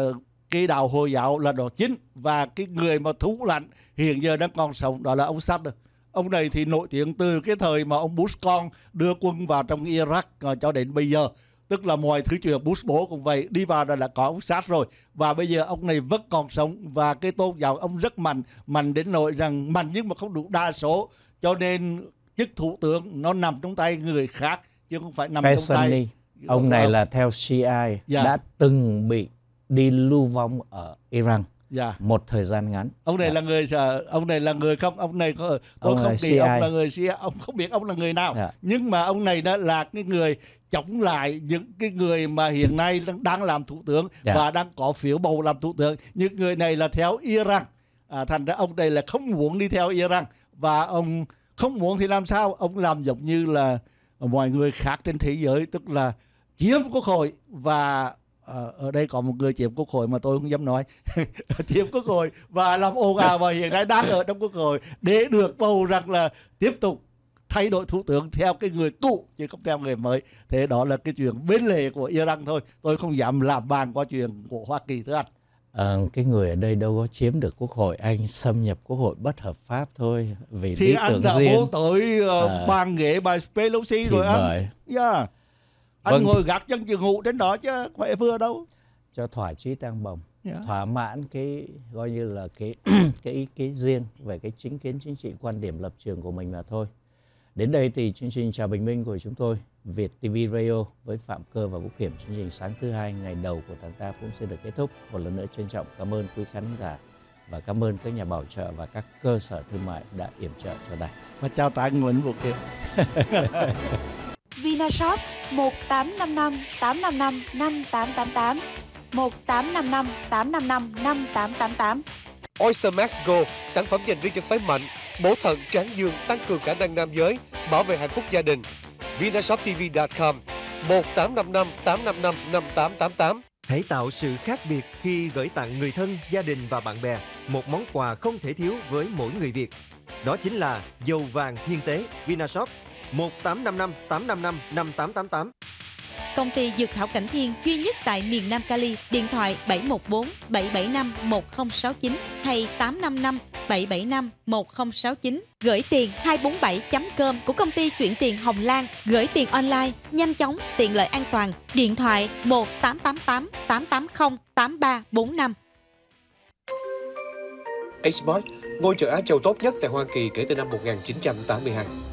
cái đạo Hồi giáo là đó chính và cái người mà thủ lãnh hiện giờ đang còn sống đó là ông Saddam ông này thì nổi tiếng từ cái thời mà ông Bush con đưa quân vào trong Iraq ờ, cho đến bây giờ tức là mọi thứ chuyện Bush bố cũng vậy đi vào đó là có ông sát rồi và bây giờ ông này vẫn còn sống và cái tôn giáo ông rất mạnh mạnh đến nỗi rằng mạnh nhưng mà không đủ đa số cho nên chức thủ tướng nó nằm trong tay người khác chứ không phải nằm Fasani. trong tay ông ờ. này là theo CIA yeah. Dạ. đã từng bị đi lưu vong ở Iran dạ. một thời gian ngắn. Ông này dạ. là người ờ, ông này là người không ông này có tôi ờ, ông không biết ông là người CIA, ông không biết ông là người nào. Dạ. Nhưng mà ông này đó là cái người chống lại những cái người mà hiện nay đang làm thủ tướng dạ. và đang có phiếu bầu làm thủ tướng. Những người này là theo Iran. À, thành ra ông này là không muốn đi theo Iran và ông không muốn thì làm sao? Ông làm giống như là mọi người khác trên thế giới tức là chiếm quốc hội và Ờ, ở đây có một người chiếm quốc hội mà tôi không dám nói chiếm quốc hội và làm ồn ào và hiện nay đang ở trong quốc hội để được bầu rằng là tiếp tục thay đổi thủ tướng theo cái người cũ chứ không theo người mới thế đó là cái chuyện bên lề của Iran thôi tôi không dám làm bàn qua chuyện của Hoa Kỳ thưa anh à, cái người ở đây đâu có chiếm được quốc hội anh xâm nhập quốc hội bất hợp pháp thôi vì thì lý anh tưởng đã riêng tới uh, à, bàn ghế bà Pelosi rồi anh yeah anh vâng. ngồi gạt chân giường ngủ đến đó chứ khỏe vừa đâu cho thỏa chí tăng bồng yeah. Dạ. thỏa mãn cái gọi như là cái cái ý kiến riêng về cái chính kiến chính trị quan điểm lập trường của mình mà thôi đến đây thì chương trình chào bình minh của chúng tôi Việt TV Radio với Phạm Cơ và Vũ Kiểm chương trình sáng thứ hai ngày đầu của tháng ta cũng sẽ được kết thúc. Một lần nữa trân trọng cảm ơn quý khán giả và cảm ơn các nhà bảo trợ và các cơ sở thương mại đã yểm trợ cho đài. Và chào tạm Nguyễn Vũ Kiểm. Vinashop 1855 855 5888 1855 855 5888 Oyster Max Go, sản phẩm dành riêng cho phái mạnh, bổ thận, tráng dương, tăng cường khả năng nam giới, bảo vệ hạnh phúc gia đình. VinashopTV.com 1855 855 5888 Hãy tạo sự khác biệt khi gửi tặng người thân, gia đình và bạn bè một món quà không thể thiếu với mỗi người Việt. Đó chính là dầu vàng thiên tế Vinashop 1855 855 588. Công ty Dược Thảo Cảnh Thiên duy nhất tại miền Nam Cali, điện thoại 714 775 1069 hay 855 775 1069. Gửi tiền 247.com của công ty chuyển tiền Hồng Lan, gửi tiền online, nhanh chóng, tiện lợi an toàn. Điện thoại 1888 880 8345. Xbox, ngôi chợ Á Châu tốt nhất tại Hoa Kỳ kể từ năm 1982.